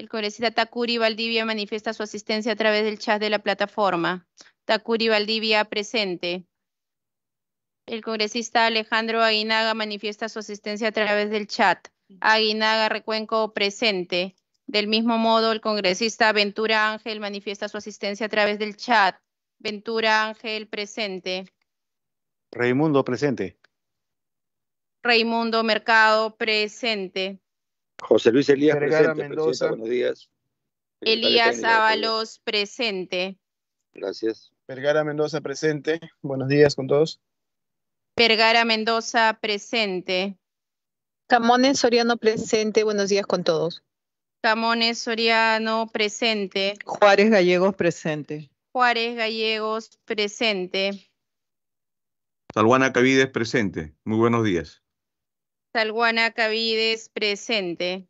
El congresista Takuri Valdivia manifiesta su asistencia a través del chat de la plataforma. Takuri Valdivia presente. El congresista Alejandro Aguinaga manifiesta su asistencia a través del chat. Aguinaga Recuenco presente. Del mismo modo, el congresista Ventura Ángel manifiesta su asistencia a través del chat. Ventura Ángel presente. Raimundo presente. Raimundo Mercado presente. José Luis Elías presente, Mendoza. buenos días. Elías Ábalos presente. Gracias. Vergara Mendoza presente. Buenos días con todos. Vergara Mendoza presente. Camones Soriano presente. Buenos días con todos. Camones Soriano presente. Juárez Gallegos presente. Juárez Gallegos presente. Salvana Cavides presente. Muy buenos días. Salguana Cavides, presente.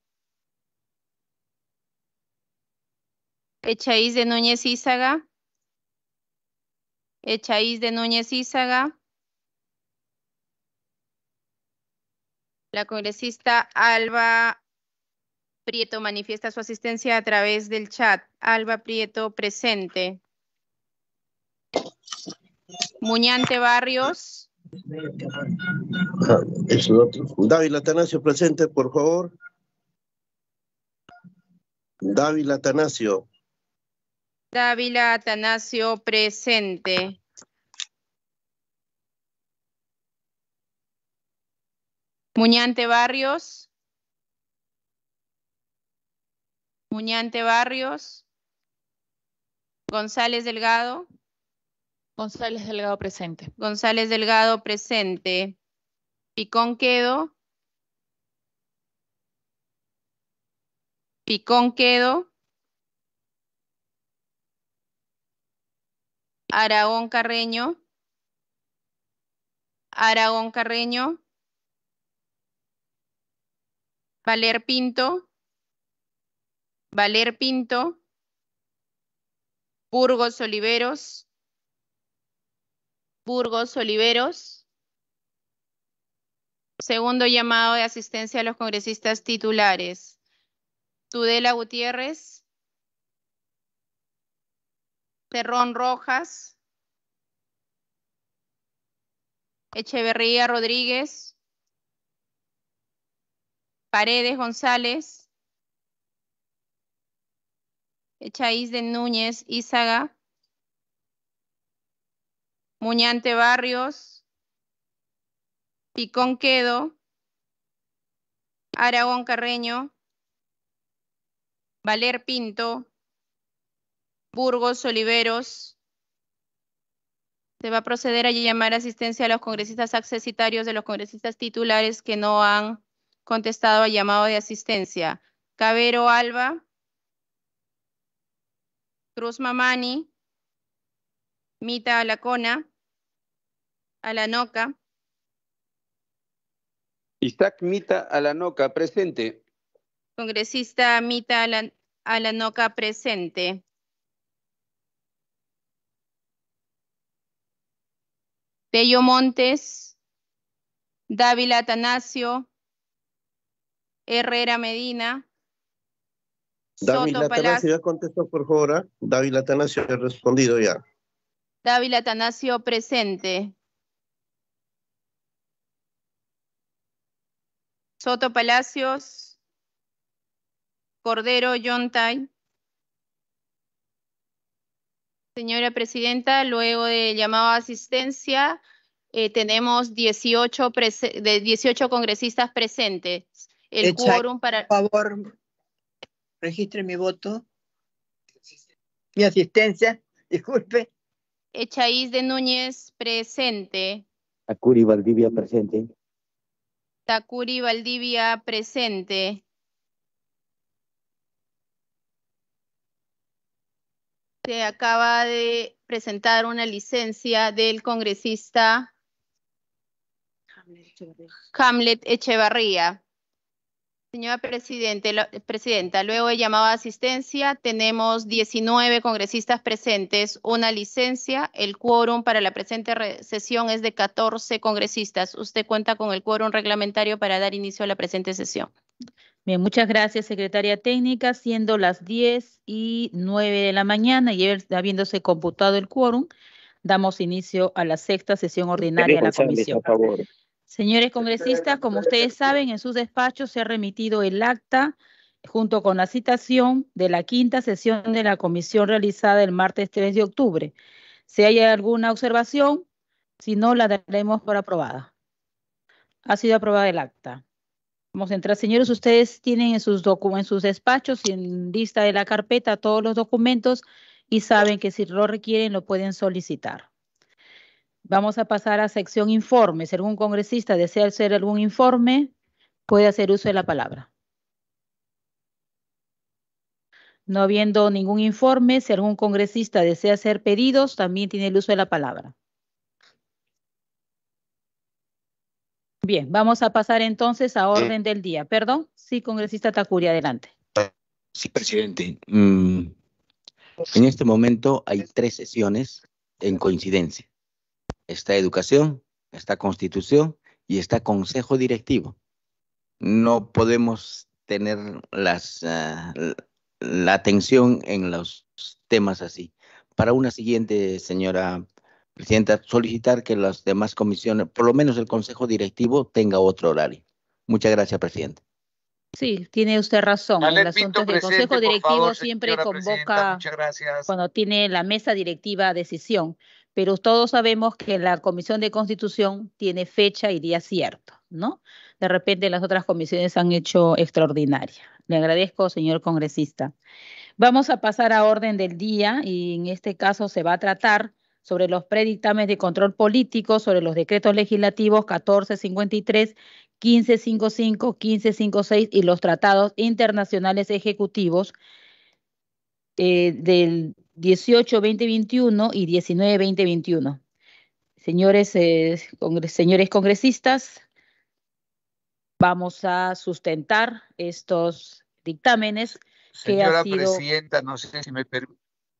Echaís de Núñez Izaga. Echaís de Núñez Izaga. La congresista Alba Prieto manifiesta su asistencia a través del chat. Alba Prieto, presente. Muñante Barrios. Dávila Atanasio, presente, por favor. Dávila Atanasio. Dávila Atanasio, presente. Muñante Barrios. Muñante Barrios. González Delgado. González Delgado presente. González Delgado presente. Picón Quedo. Picón Quedo. Aragón Carreño. Aragón Carreño. Valer Pinto. Valer Pinto. Burgos Oliveros. Burgos Oliveros. Segundo llamado de asistencia a los congresistas titulares. Tudela Gutiérrez. Terrón Rojas. Echeverría Rodríguez. Paredes González. Echaís de Núñez Izaga. Muñante Barrios, Picón Quedo, Aragón Carreño, Valer Pinto, Burgos Oliveros. Se va a proceder a llamar asistencia a los congresistas accesitarios de los congresistas titulares que no han contestado al llamado de asistencia. Cabero Alba, Cruz Mamani, Mita Alacona, Alanoca. Isaac Mita Alanoca, presente. Congresista Mita Alanoca, presente. Pello Montes, David Atanasio, Herrera Medina, David ¿ah? Dávila Atanasio, ya contestó, por favor. David Dávila Atanasio, ha respondido ya. Dávila Atanasio presente. Soto Palacios. Cordero Yontay. Señora Presidenta, luego de llamado a asistencia, eh, tenemos 18, de 18 congresistas presentes. El quórum para... Por favor, registre mi voto. Mi asistencia, disculpe echaís de Núñez, presente. Takuri Valdivia, presente. Takuri Valdivia, presente. Se acaba de presentar una licencia del congresista Hamlet Echevarría. Señora Presidente, Presidenta, luego de llamada a asistencia tenemos 19 congresistas presentes, una licencia. El quórum para la presente sesión es de 14 congresistas. Usted cuenta con el quórum reglamentario para dar inicio a la presente sesión. Bien, muchas gracias, secretaria técnica. Siendo las 10 y 9 de la mañana y habiéndose computado el quórum, damos inicio a la sexta sesión ordinaria de la comisión. favor. Señores congresistas, como ustedes saben, en sus despachos se ha remitido el acta junto con la citación de la quinta sesión de la comisión realizada el martes 3 de octubre. Si hay alguna observación, si no, la daremos por aprobada. Ha sido aprobada el acta. Vamos a entrar, señores, ustedes tienen en sus, en sus despachos y en lista de la carpeta todos los documentos y saben que si lo requieren lo pueden solicitar. Vamos a pasar a sección informe. Si algún congresista desea hacer algún informe, puede hacer uso de la palabra. No habiendo ningún informe, si algún congresista desea hacer pedidos, también tiene el uso de la palabra. Bien, vamos a pasar entonces a orden del día. Perdón, sí, congresista Takuri, adelante. Sí, presidente. Mm, en este momento hay tres sesiones en coincidencia esta educación, esta constitución y está consejo directivo. No podemos tener las, ah, la atención en los temas así. Para una siguiente, señora presidenta, solicitar que las demás comisiones, por lo menos el consejo directivo, tenga otro horario. Muchas gracias, presidente. Sí, tiene usted razón. el Consejo Directivo siempre convoca cuando tiene la mesa directiva decisión pero todos sabemos que la Comisión de Constitución tiene fecha y día cierto, ¿no? De repente las otras comisiones han hecho extraordinaria. Le agradezco, señor congresista. Vamos a pasar a orden del día y en este caso se va a tratar sobre los predictames de control político, sobre los decretos legislativos 1453, 1555, 1556 y los tratados internacionales ejecutivos eh, del 18-2021 y 19-2021. Señores, eh, señores congresistas, vamos a sustentar estos dictámenes. Señora Presidenta, no sé si me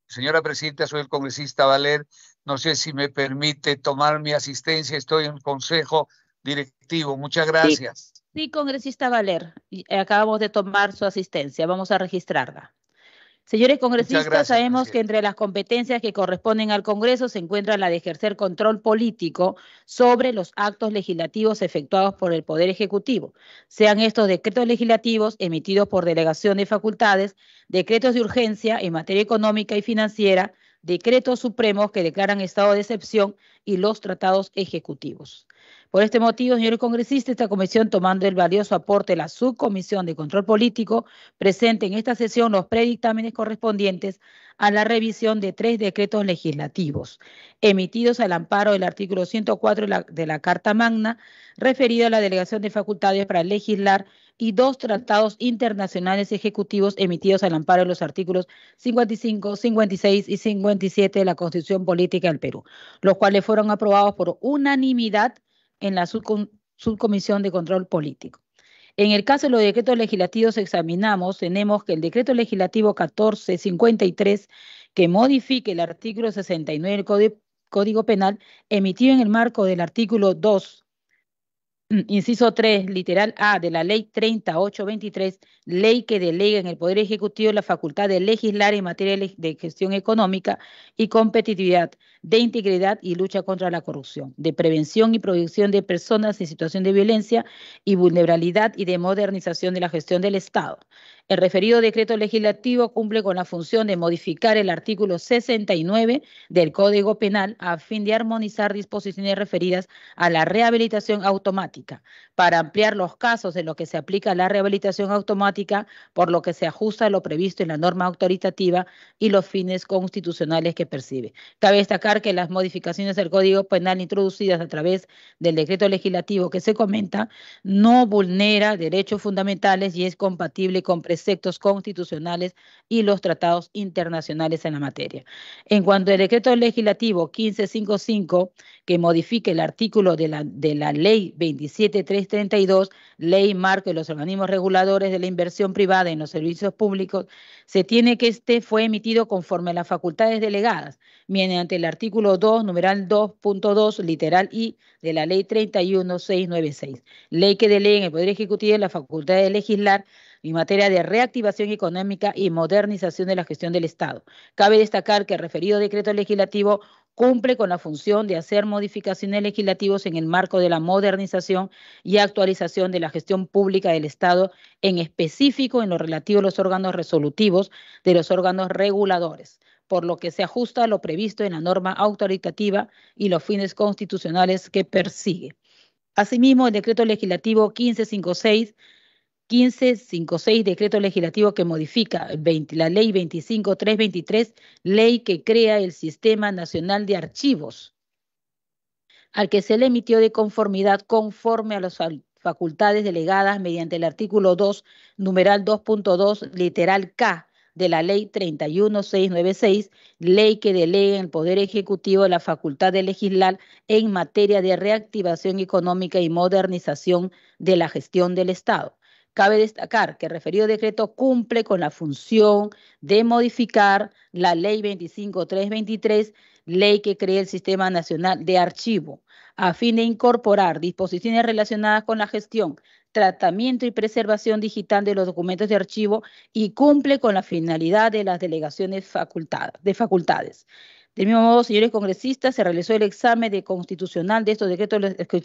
Señora Presidenta, soy el congresista Valer. No sé si me permite tomar mi asistencia. Estoy en Consejo Directivo. Muchas gracias. Sí, sí congresista Valer. Acabamos de tomar su asistencia. Vamos a registrarla. Señores congresistas, sabemos que entre las competencias que corresponden al Congreso se encuentra la de ejercer control político sobre los actos legislativos efectuados por el Poder Ejecutivo, sean estos decretos legislativos emitidos por delegación de facultades, decretos de urgencia en materia económica y financiera, decretos supremos que declaran estado de excepción y los tratados ejecutivos. Por este motivo, señores congresistas, esta comisión, tomando el valioso aporte de la Subcomisión de Control Político, presenta en esta sesión los predictámenes correspondientes a la revisión de tres decretos legislativos emitidos al amparo del artículo 104 de la Carta Magna, referido a la delegación de facultades para legislar y dos tratados internacionales ejecutivos emitidos al amparo de los artículos 55, 56 y 57 de la Constitución Política del Perú, los cuales fueron aprobados por unanimidad en la Subcomisión de Control Político. En el caso de los decretos legislativos examinamos, tenemos que el decreto legislativo 1453, que modifique el artículo 69 del Código Penal, emitido en el marco del artículo 2 Mm, inciso 3, literal A de la Ley 3823, ley que delega en el Poder Ejecutivo la facultad de legislar en materia de gestión económica y competitividad, de integridad y lucha contra la corrupción, de prevención y protección de personas en situación de violencia y vulnerabilidad y de modernización de la gestión del Estado. El referido decreto legislativo cumple con la función de modificar el artículo 69 del Código Penal a fin de armonizar disposiciones referidas a la rehabilitación automática, para ampliar los casos en los que se aplica la rehabilitación automática, por lo que se ajusta a lo previsto en la norma autoritativa y los fines constitucionales que percibe. Cabe destacar que las modificaciones del Código Penal introducidas a través del decreto legislativo que se comenta no vulnera derechos fundamentales y es compatible con pres sectos constitucionales y los tratados internacionales en la materia. En cuanto al decreto legislativo 1555, que modifique el artículo de la, de la ley 27332, ley marco de los organismos reguladores de la inversión privada en los servicios públicos, se tiene que este fue emitido conforme a las facultades delegadas, mediante el artículo 2, numeral 2.2, literal I de la ley 31696, ley que delega en el Poder Ejecutivo la facultad de legislar en materia de reactivación económica y modernización de la gestión del Estado. Cabe destacar que el referido decreto legislativo cumple con la función de hacer modificaciones legislativas en el marco de la modernización y actualización de la gestión pública del Estado, en específico en lo relativo a los órganos resolutivos de los órganos reguladores por lo que se ajusta a lo previsto en la norma autoritativa y los fines constitucionales que persigue. Asimismo, el decreto legislativo 1556 1556, decreto legislativo que modifica la ley 25323, ley que crea el Sistema Nacional de Archivos, al que se le emitió de conformidad conforme a las facultades delegadas mediante el artículo 2, numeral 2.2, literal K de la ley 31696, ley que delega en el Poder Ejecutivo la facultad de legislar en materia de reactivación económica y modernización de la gestión del Estado. Cabe destacar que el referido decreto cumple con la función de modificar la Ley 25323, ley que crea el Sistema Nacional de Archivo, a fin de incorporar disposiciones relacionadas con la gestión, tratamiento y preservación digital de los documentos de archivo y cumple con la finalidad de las delegaciones de facultades. De mismo modo, señores congresistas, se realizó el examen constitucional de estos decretos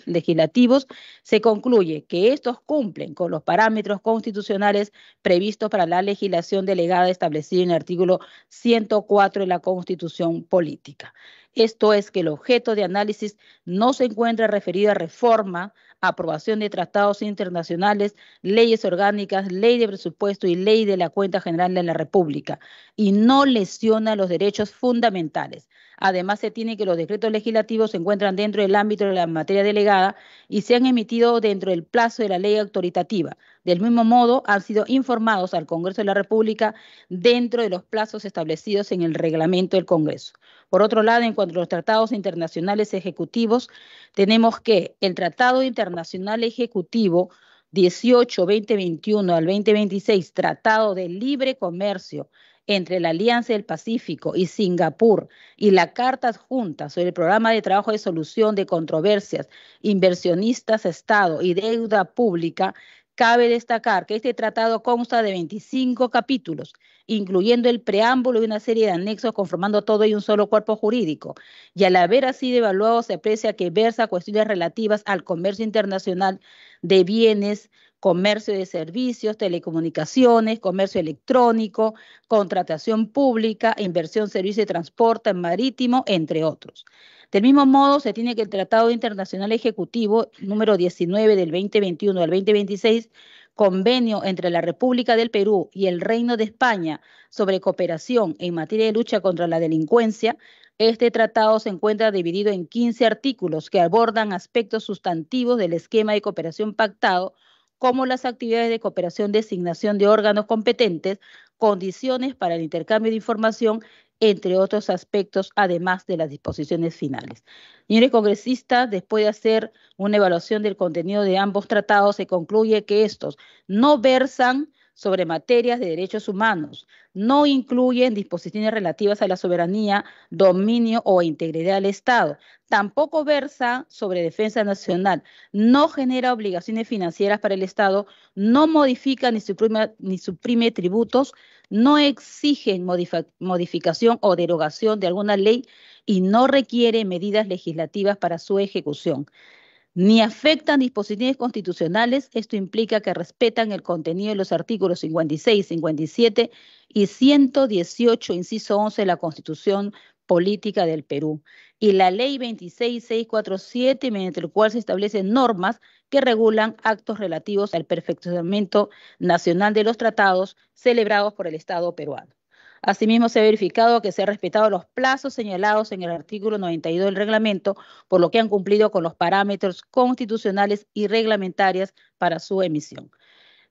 legislativos. Se concluye que estos cumplen con los parámetros constitucionales previstos para la legislación delegada establecida en el artículo 104 de la Constitución Política. Esto es que el objeto de análisis no se encuentra referido a reforma aprobación de tratados internacionales, leyes orgánicas, ley de presupuesto y ley de la cuenta general de la República, y no lesiona los derechos fundamentales. Además, se tiene que los decretos legislativos se encuentran dentro del ámbito de la materia delegada y se han emitido dentro del plazo de la ley autoritativa. Del mismo modo, han sido informados al Congreso de la República dentro de los plazos establecidos en el reglamento del Congreso. Por otro lado, en cuanto a los tratados internacionales ejecutivos, tenemos que el Tratado Internacional Ejecutivo 18-2021 al 2026, Tratado de Libre Comercio entre la Alianza del Pacífico y Singapur y la Carta Adjunta sobre el Programa de Trabajo de Solución de Controversias, Inversionistas, Estado y Deuda Pública, cabe destacar que este tratado consta de 25 capítulos incluyendo el preámbulo y una serie de anexos conformando todo y un solo cuerpo jurídico. Y al haber así devaluado se aprecia que versa cuestiones relativas al comercio internacional de bienes, comercio de servicios, telecomunicaciones, comercio electrónico, contratación pública, inversión, servicio de transporte marítimo, entre otros. Del mismo modo, se tiene que el Tratado Internacional Ejecutivo número 19 del 2021 al 2026 Convenio entre la República del Perú y el Reino de España sobre cooperación en materia de lucha contra la delincuencia, este tratado se encuentra dividido en 15 artículos que abordan aspectos sustantivos del esquema de cooperación pactado, como las actividades de cooperación, designación de órganos competentes, condiciones para el intercambio de información entre otros aspectos, además de las disposiciones finales. Señores congresistas, después de hacer una evaluación del contenido de ambos tratados, se concluye que estos no versan sobre materias de derechos humanos, no incluyen disposiciones relativas a la soberanía, dominio o integridad del Estado. Tampoco versa sobre defensa nacional, no genera obligaciones financieras para el Estado, no modifica ni suprime, tributos, no exige modificación o derogación de alguna ley y no requiere medidas legislativas para su ejecución ni afectan disposiciones constitucionales. Esto implica que respetan el contenido de los artículos 56, y 57 y 118, inciso 11 de la Constitución Política del Perú y la Ley 26647, mediante el cual se establecen normas que regulan actos relativos al perfeccionamiento nacional de los tratados celebrados por el Estado peruano. Asimismo, se ha verificado que se han respetado los plazos señalados en el artículo 92 del reglamento, por lo que han cumplido con los parámetros constitucionales y reglamentarias para su emisión.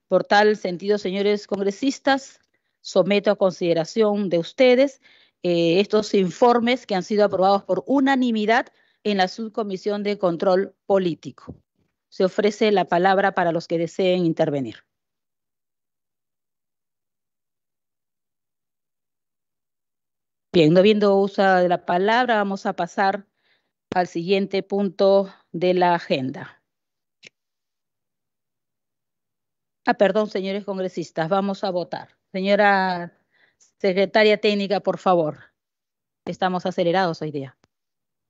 Por tal sentido, señores congresistas, someto a consideración de ustedes eh, estos informes que han sido aprobados por unanimidad en la Subcomisión de Control Político. Se ofrece la palabra para los que deseen intervenir. Bien, no habiendo uso de la palabra, vamos a pasar al siguiente punto de la agenda. Ah, perdón, señores congresistas, vamos a votar. Señora secretaria técnica, por favor. Estamos acelerados hoy día.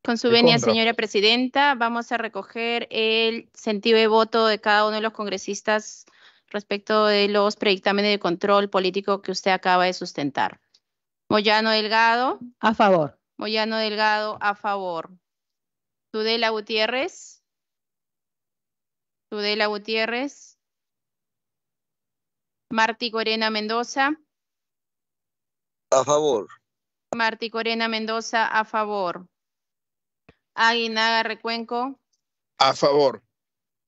Con su venia, señora presidenta, vamos a recoger el sentido de voto de cada uno de los congresistas respecto de los predictámenes de control político que usted acaba de sustentar. Moyano Delgado. A favor. Moyano Delgado, a favor. Tudela Gutiérrez. Tudela Gutiérrez. Marti Corena Mendoza. A favor. Marti Corena Mendoza, a favor. Aguinaga Recuenco. A favor.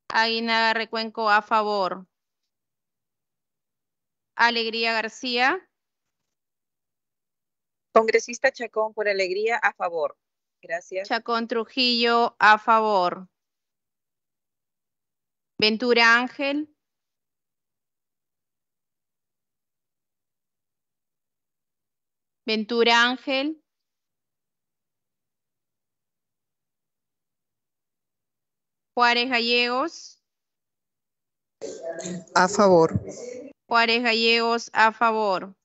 Aguinaga Recuenco, a favor. Alegría García. Congresista Chacón por Alegría, a favor. Gracias. Chacón Trujillo, a favor. Ventura Ángel. Ventura Ángel. Juárez Gallegos. A favor. Juárez Gallegos, a favor.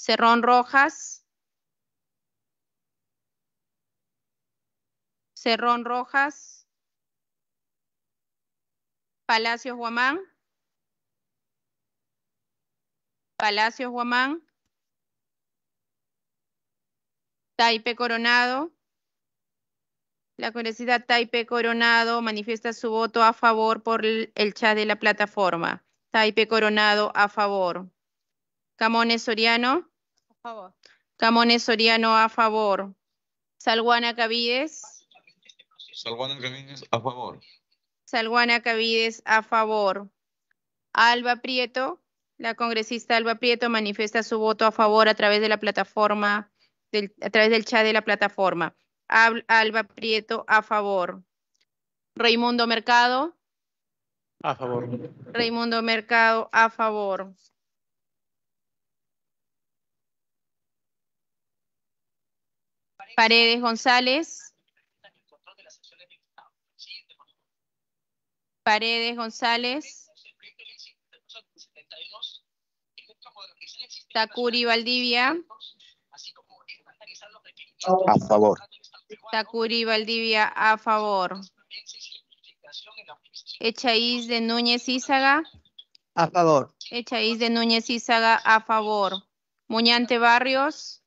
Cerrón Rojas. Cerrón Rojas. Palacios Guamán. Palacios Guamán. Taipe Coronado. La congresista Taipe Coronado manifiesta su voto a favor por el chat de la plataforma. Taipe Coronado a favor. Camones Soriano. A favor. Camones Soriano a favor. Salguana Cavides. a favor. Salguana Cavides a favor. Alba Prieto. La congresista Alba Prieto manifiesta su voto a favor a través de la plataforma a través del chat de la plataforma. Alba Prieto, a favor. Raimundo Mercado. A favor. Raimundo Mercado, a favor. Paredes González. Paredes González. Takuri Valdivia. A favor. Takuri Valdivia, a favor. echaís de Núñez Izaga. A favor. echaís de Núñez Izaga, a favor. Muñante Barrios.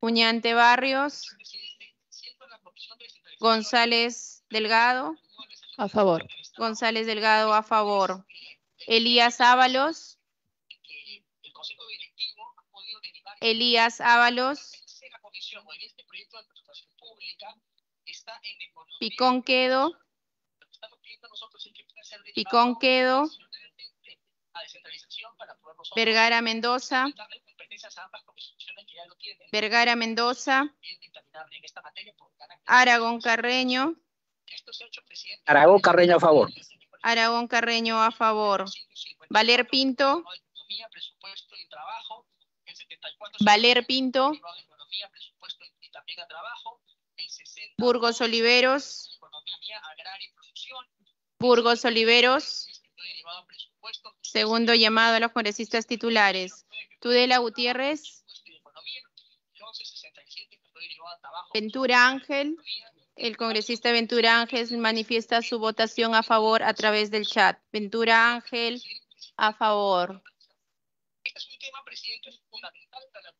Muñante Barrios. González Delgado. A favor. González Delgado, a favor. Elías Ábalos. Elías Ábalos. Picón Quedo. Picón Quedo. Vergara Mendoza. Vergara Mendoza. Aragón Carreño. Aragón Carreño a favor. Aragón Carreño a favor. Valer Pinto. Valer Pinto, Burgos Oliveros, Burgos este Oliveros, segundo llamado a los congresistas titulares, Tudela Gutiérrez, Ventura Ángel, el congresista Ventura Ángel manifiesta su votación a favor a través del chat. Ventura Ángel, a favor. Este es un tema, presidente,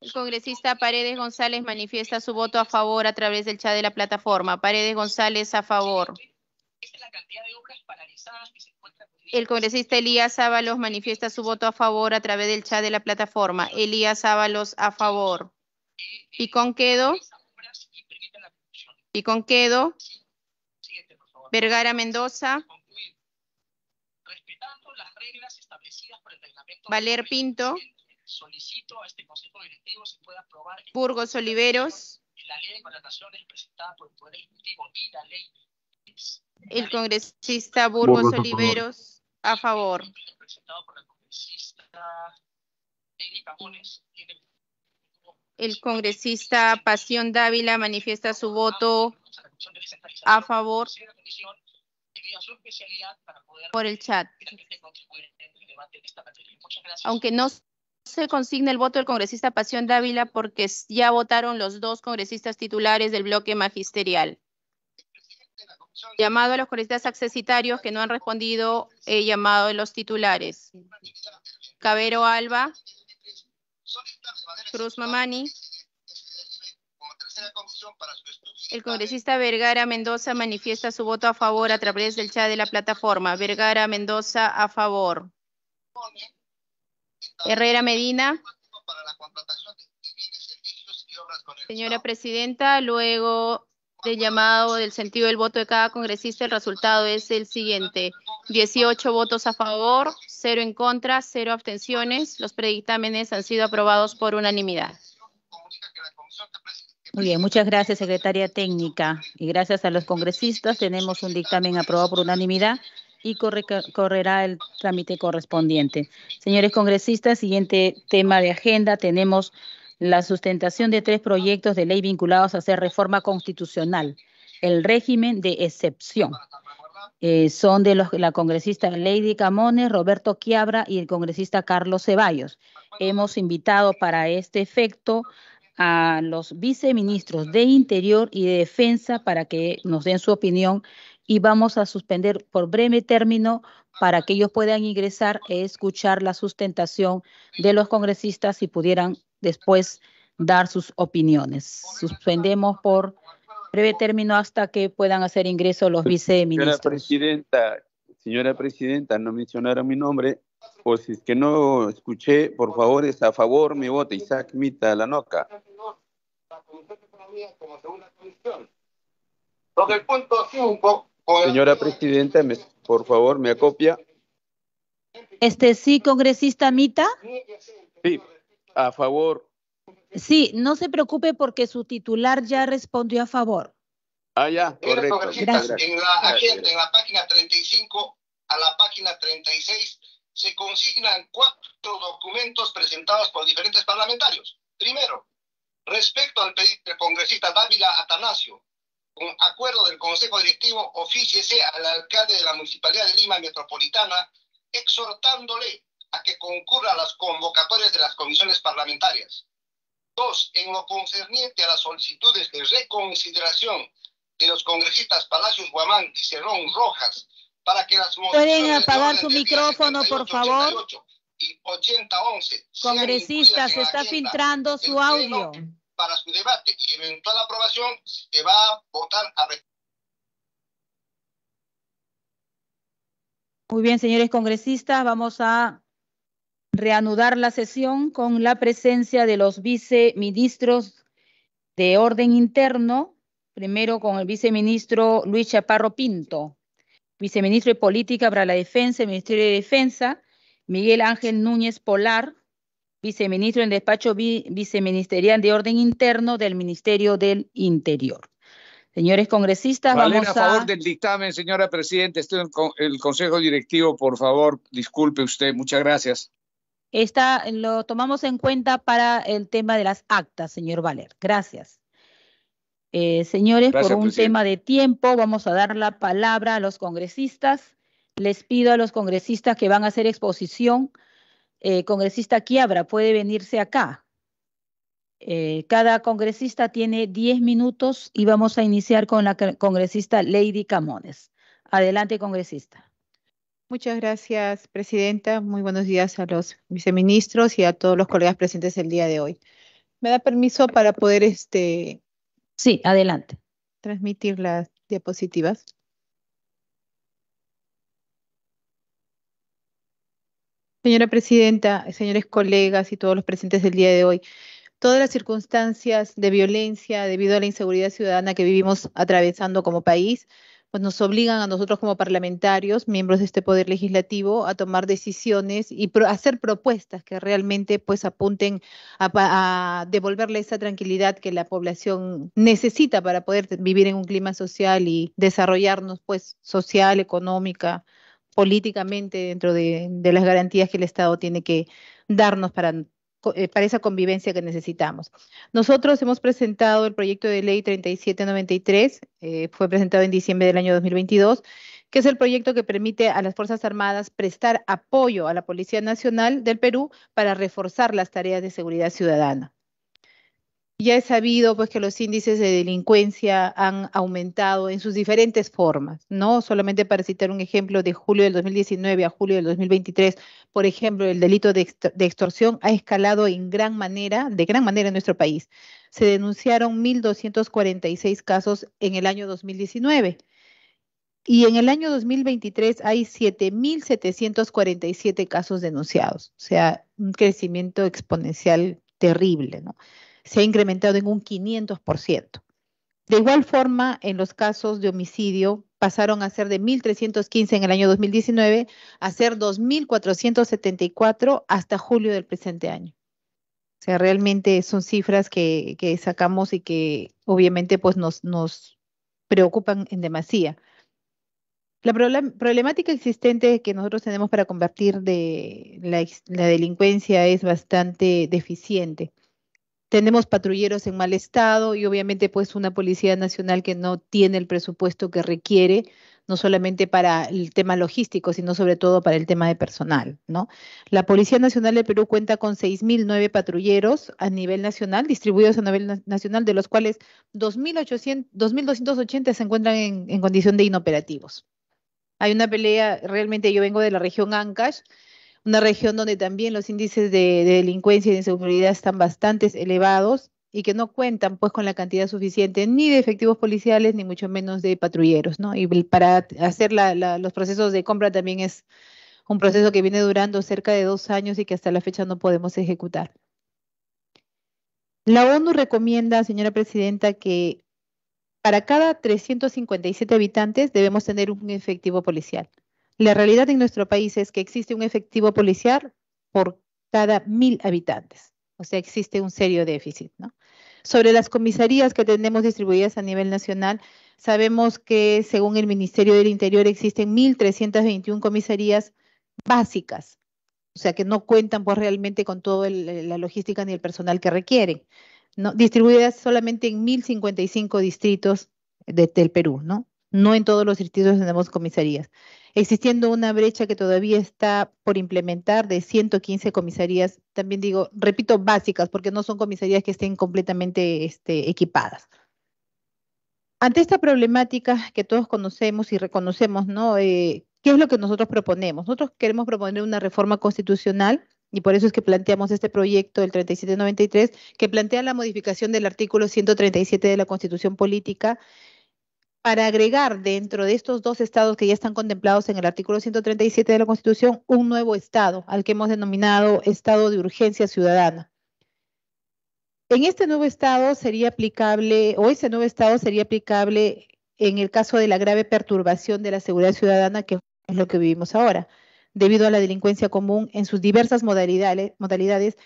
El congresista Paredes González manifiesta su voto a favor a través del chat de la plataforma. Paredes González a favor. El congresista Elías Ábalos manifiesta su voto a favor a través del chat de la plataforma. Elías Ábalos a favor. ¿Y con Quedo. con Quedo. Vergara Mendoza. Valer Pinto solicito a este Consejo Directivo se pueda aprobar. Burgos Oliveros. La ley de contrataciones presentada por el Poder Ejecutivo y la ley. El congresista Burgos, Oliveros a favor. Presentado por la congresista El congresista Pasión Dávila manifiesta su voto a favor por el chat. Aunque no se consigna el voto del congresista Pasión Dávila porque ya votaron los dos congresistas titulares del bloque magisterial. Llamado a los congresistas accesitarios que no han respondido, he llamado a los titulares. Cabero Alba, Cruz Mamani, el congresista Vergara Mendoza manifiesta su voto a favor a través del chat de la plataforma. Vergara Mendoza a favor. Herrera Medina. Señora Presidenta, luego del llamado del sentido del voto de cada congresista, el resultado es el siguiente. 18 votos a favor, 0 en contra, 0 abstenciones. Los predictámenes han sido aprobados por unanimidad. Muy bien, muchas gracias, secretaria técnica. Y gracias a los congresistas, tenemos un dictamen aprobado por unanimidad y correrá el trámite correspondiente. Señores congresistas, siguiente tema de agenda. Tenemos la sustentación de tres proyectos de ley vinculados a hacer reforma constitucional, el régimen de excepción. Eh, son de la congresista Lady Camones, Roberto Quiabra y el congresista Carlos Ceballos. Hemos invitado para este efecto a los viceministros de Interior y de Defensa para que nos den su opinión y vamos a suspender por breve término para que ellos puedan ingresar e escuchar la sustentación de los congresistas y pudieran después dar sus opiniones. Suspendemos por breve término hasta que puedan hacer ingreso los viceministros. Señora presidenta, señora presidenta, no mencionaron mi nombre, o si es que no escuché, por favor, es a favor mi voto, Isaac Mita La NOCA. Porque el punto 5, Señora presidenta, por favor, me acopia. Este sí, congresista Mita. Sí, a favor. Sí, no se preocupe porque su titular ya respondió a favor. Ah, ya, correcto. Gracias. En la agenda, en la página 35 a la página 36, se consignan cuatro documentos presentados por diferentes parlamentarios. Primero, respecto al pedido del congresista Dávila Atanasio, acuerdo del Consejo Directivo, ofíciese al alcalde de la Municipalidad de Lima Metropolitana, exhortándole a que concurra a las convocatorias de las comisiones parlamentarias. Dos, en lo concerniente a las solicitudes de reconsideración de los congresistas Palacios Guamán y Cerrón Rojas, para que las ¿Pueden apagar su micrófono, por favor? Y 80, Congresista, se está filtrando su audio para su debate y eventual aprobación se va a votar a Muy bien, señores congresistas, vamos a reanudar la sesión con la presencia de los viceministros de orden interno, primero con el viceministro Luis Chaparro Pinto, viceministro de Política para la Defensa, Ministerio de Defensa, Miguel Ángel Núñez Polar, viceministro en despacho viceministerial de orden interno del Ministerio del Interior. Señores congresistas, vamos a... a favor del dictamen, señora Presidenta. Estoy en el Consejo Directivo, por favor, disculpe usted. Muchas gracias. Está, lo tomamos en cuenta para el tema de las actas, señor Valer. Gracias. Eh, señores, por un tema de tiempo, vamos a dar la palabra a los congresistas. Les pido a los congresistas que van a hacer exposición eh, congresista Quiabra puede venirse acá. Eh, cada congresista tiene 10 minutos y vamos a iniciar con la congresista Lady Camones. Adelante, congresista. Muchas gracias, presidenta. Muy buenos días a los viceministros y a todos los colegas presentes el día de hoy. ¿Me da permiso para poder este? Sí, adelante. Transmitir las diapositivas. Señora Presidenta, señores colegas y todos los presentes del día de hoy, todas las circunstancias de violencia debido a la inseguridad ciudadana que vivimos atravesando como país, pues nos obligan a nosotros como parlamentarios, miembros de este poder legislativo, a tomar decisiones y hacer propuestas que realmente pues apunten a, a, devolverle esa tranquilidad que la población necesita para poder vivir en un clima social y desarrollarnos pues social, económica, políticamente dentro de, las garantías que el Estado tiene que darnos eh, para, esa convivencia que necesitamos. Nosotros hemos presentado el proyecto de ley 3793, eh, fue presentado en diciembre del año 2022 que es el proyecto que permite a las Fuerzas Armadas prestar apoyo a la Policía Nacional del Perú para reforzar las tareas de seguridad ciudadana. Ya es sabido pues que los índices de delincuencia han aumentado en sus diferentes formas, ¿no? Solamente para citar un ejemplo de julio del 2019 a julio del 2023, por ejemplo, el delito de, extorsión ha escalado en gran manera, de gran manera en nuestro país. Se denunciaron 1246 casos en el año 2019. Y en el año 2023 hay 7.747 casos denunciados, o sea, un crecimiento exponencial terrible, ¿no? se ha incrementado en un 500%. De igual forma, en los casos de homicidio pasaron a ser de 1.315 en el año 2019 a ser 2.474 hasta julio del presente año. O sea, realmente son cifras que, sacamos y que obviamente pues nos, preocupan en demasía. La problemática existente que nosotros tenemos para combatir la delincuencia es bastante deficiente tenemos patrulleros en mal estado y obviamente pues una Policía Nacional que no tiene el presupuesto que requiere, no solamente para el tema logístico, sino sobre todo para el tema de personal, ¿no? La Policía Nacional del Perú cuenta con 6.009 patrulleros a nivel nacional, distribuidos a nivel nacional, de los cuales 2.280 se encuentran en, en condición de inoperativos. Hay una pelea, realmente yo vengo de la región Ancash, una región donde también los índices de, delincuencia y de inseguridad están bastante elevados y que no cuentan pues con la cantidad suficiente ni de efectivos policiales ni mucho menos de patrulleros, Y para hacer los procesos de compra también es un proceso que viene durando cerca de dos años y que hasta la fecha no podemos ejecutar. La ONU recomienda, señora presidenta, que para cada 357 habitantes debemos tener un efectivo policial. La realidad en nuestro país es que existe un efectivo policial por cada mil habitantes. O sea, existe un serio déficit, ¿no? Sobre las comisarías que tenemos distribuidas a nivel nacional, sabemos que según el Ministerio del Interior existen 1.321 comisarías básicas, o sea, que no cuentan pues realmente con toda la logística ni el personal que requieren, ¿no? Distribuidas solamente en 1.055 distritos del Perú, ¿no? No en todos los distritos tenemos comisarías existiendo una brecha que todavía está por implementar de 115 comisarías, también digo, repito, básicas, porque no son comisarías que estén completamente este, equipadas. Ante esta problemática que todos conocemos y reconocemos, ¿no? Eh, ¿Qué es lo que nosotros proponemos? Nosotros queremos proponer una reforma constitucional y por eso es que planteamos este proyecto, el 3793, que plantea la modificación del artículo 137 de la Constitución Política para agregar dentro de estos dos estados que ya están contemplados en el artículo 137 de la Constitución un nuevo estado, al que hemos denominado estado de urgencia ciudadana. En este nuevo estado sería aplicable, o ese nuevo estado sería aplicable en el caso de la grave perturbación de la seguridad ciudadana, que es lo que vivimos ahora, debido a la delincuencia común en sus diversas modalidades, modalidades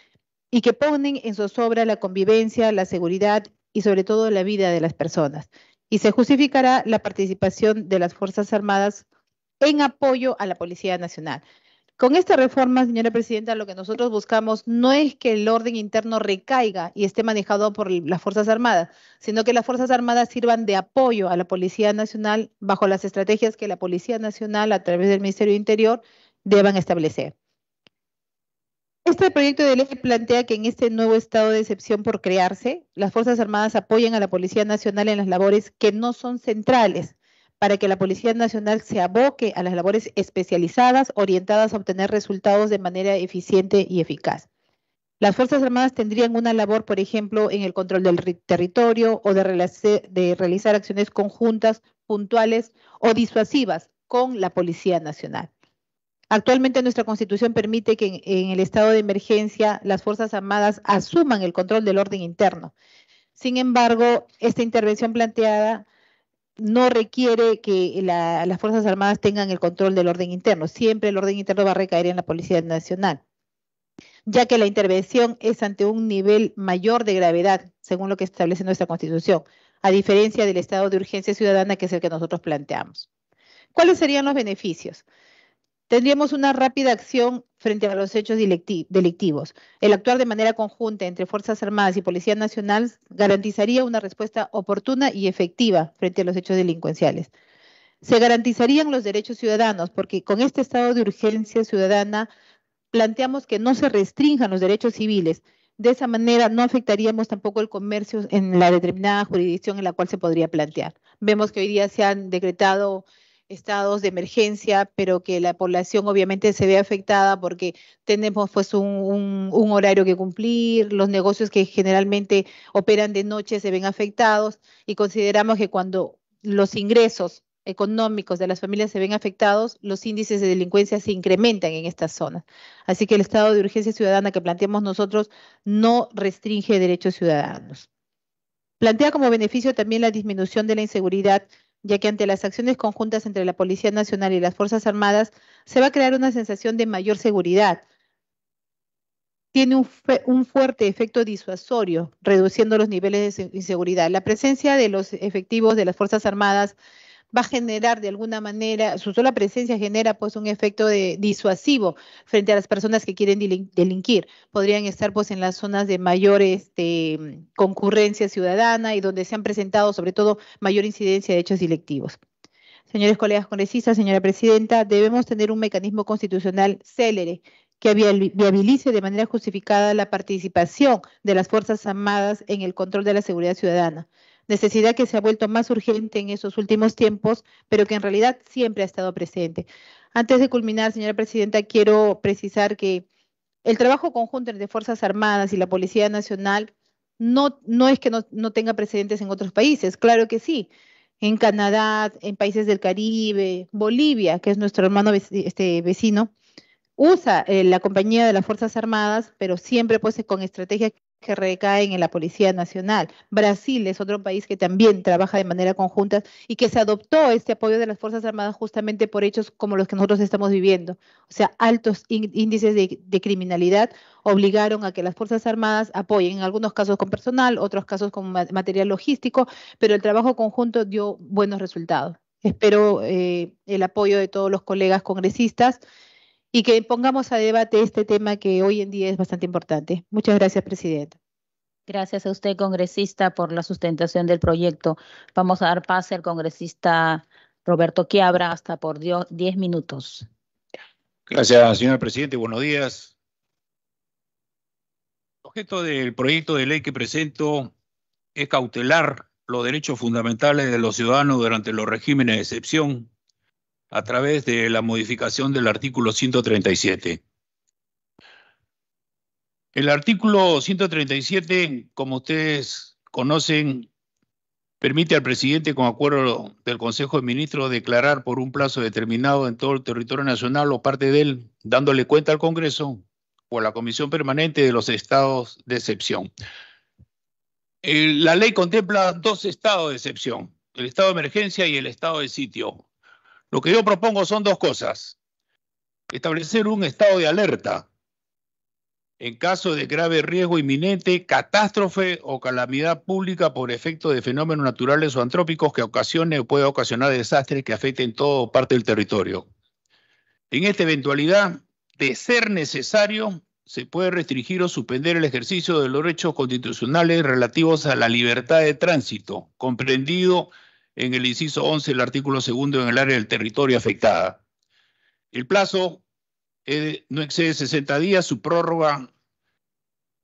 y que ponen en zozobra la convivencia, la seguridad y sobre todo la vida de las personas y se justificará la participación de las Fuerzas Armadas en apoyo a la Policía Nacional. Con esta reforma, señora presidenta, lo que nosotros buscamos no es que el orden interno recaiga y esté manejado por las Fuerzas Armadas, sino que las Fuerzas Armadas sirvan de apoyo a la Policía Nacional bajo las estrategias que la Policía Nacional, a través del Ministerio Interior, deban establecer. Este proyecto de ley plantea que en este nuevo estado de excepción por crearse, las Fuerzas Armadas apoyen a la Policía Nacional en las labores que no son centrales para que la Policía Nacional se aboque a las labores especializadas orientadas a obtener resultados de manera eficiente y eficaz. Las Fuerzas Armadas tendrían una labor, por ejemplo, en el control del territorio o de, de realizar acciones conjuntas, puntuales o disuasivas con la Policía Nacional. Actualmente nuestra constitución permite que en, el estado de emergencia las Fuerzas Armadas asuman el control del orden interno. Sin embargo, esta intervención planteada no requiere que las Fuerzas Armadas tengan el control del orden interno. Siempre el orden interno va a recaer en la Policía Nacional, ya que la intervención es ante un nivel mayor de gravedad, según lo que establece nuestra Constitución, a diferencia del estado de urgencia ciudadana, que es el que nosotros planteamos. ¿Cuáles serían los beneficios? tendríamos una rápida acción frente a los hechos delictivos. El actuar de manera conjunta entre Fuerzas Armadas y Policía Nacional garantizaría una respuesta oportuna y efectiva frente a los hechos delincuenciales. Se garantizarían los derechos ciudadanos, porque con este estado de urgencia ciudadana planteamos que no se restrinjan los derechos civiles. De esa manera no afectaríamos tampoco el comercio en la determinada jurisdicción en la cual se podría plantear. Vemos que hoy día se han decretado estados de emergencia, pero que la población obviamente se ve afectada porque tenemos pues un, un, horario que cumplir, los negocios que generalmente operan de noche se ven afectados y consideramos que cuando los ingresos económicos de las familias se ven afectados, los índices de delincuencia se incrementan en estas zonas. Así que el estado de urgencia ciudadana que planteamos nosotros no restringe derechos ciudadanos. Plantea como beneficio también la disminución de la inseguridad ya que ante las acciones conjuntas entre la Policía Nacional y las Fuerzas Armadas se va a crear una sensación de mayor seguridad. Tiene un, un fuerte efecto disuasorio, reduciendo los niveles de inseguridad. La presencia de los efectivos de las Fuerzas Armadas va a generar de alguna manera, su sola presencia genera pues un efecto disuasivo frente a las personas que quieren delinquir. Podrían estar pues en las zonas de mayor este, concurrencia ciudadana y donde se han presentado sobre todo mayor incidencia de hechos delictivos. Señores colegas congresistas, señora presidenta, debemos tener un mecanismo constitucional célere que viabilice de manera justificada la participación de las Fuerzas Armadas en el control de la seguridad ciudadana necesidad que se ha vuelto más urgente en esos últimos tiempos, pero que en realidad siempre ha estado presente. Antes de culminar, señora presidenta, quiero precisar que el trabajo conjunto entre Fuerzas Armadas y la Policía Nacional no, no es que no, tenga precedentes en otros países, claro que sí, en Canadá, en países del Caribe, Bolivia, que es nuestro hermano este, vecino, usa eh, la compañía de las Fuerzas Armadas, pero siempre pues con estrategias que recaen en la Policía Nacional. Brasil es otro país que también trabaja de manera conjunta y que se adoptó este apoyo de las Fuerzas Armadas justamente por hechos como los que nosotros estamos viviendo. O sea, altos índices de, criminalidad obligaron a que las Fuerzas Armadas apoyen, en algunos casos con personal, otros casos con material logístico, pero el trabajo conjunto dio buenos resultados. Espero eh, el apoyo de todos los colegas congresistas y que pongamos a debate este tema que hoy en día es bastante importante. Muchas gracias, Presidenta. Gracias a usted, congresista, por la sustentación del proyecto. Vamos a dar pase al congresista Roberto Quiabra hasta por 10 minutos. Gracias, señor presidente. Buenos días. El objeto del proyecto de ley que presento es cautelar los derechos fundamentales de los ciudadanos durante los regímenes de excepción a través de la modificación del artículo 137. El artículo 137, como ustedes conocen, permite al presidente, con acuerdo del Consejo de Ministros, declarar por un plazo determinado en todo el territorio nacional o parte de él, dándole cuenta al Congreso o a la Comisión Permanente de los Estados de Excepción. Eh, la ley contempla dos estados de excepción, el estado de emergencia y el estado de sitio. Lo que yo propongo son dos cosas. Establecer un estado de alerta en caso de grave riesgo inminente, catástrofe o calamidad pública por efecto de fenómenos naturales o antrópicos que ocasione o pueda ocasionar desastres que afecten todo parte del territorio. En esta eventualidad, de ser necesario, se puede restringir o suspender el ejercicio de los derechos constitucionales relativos a la libertad de tránsito, comprendido en el inciso 11 del artículo segundo en el área del territorio afectada. El plazo eh, no excede 60 días, su prórroga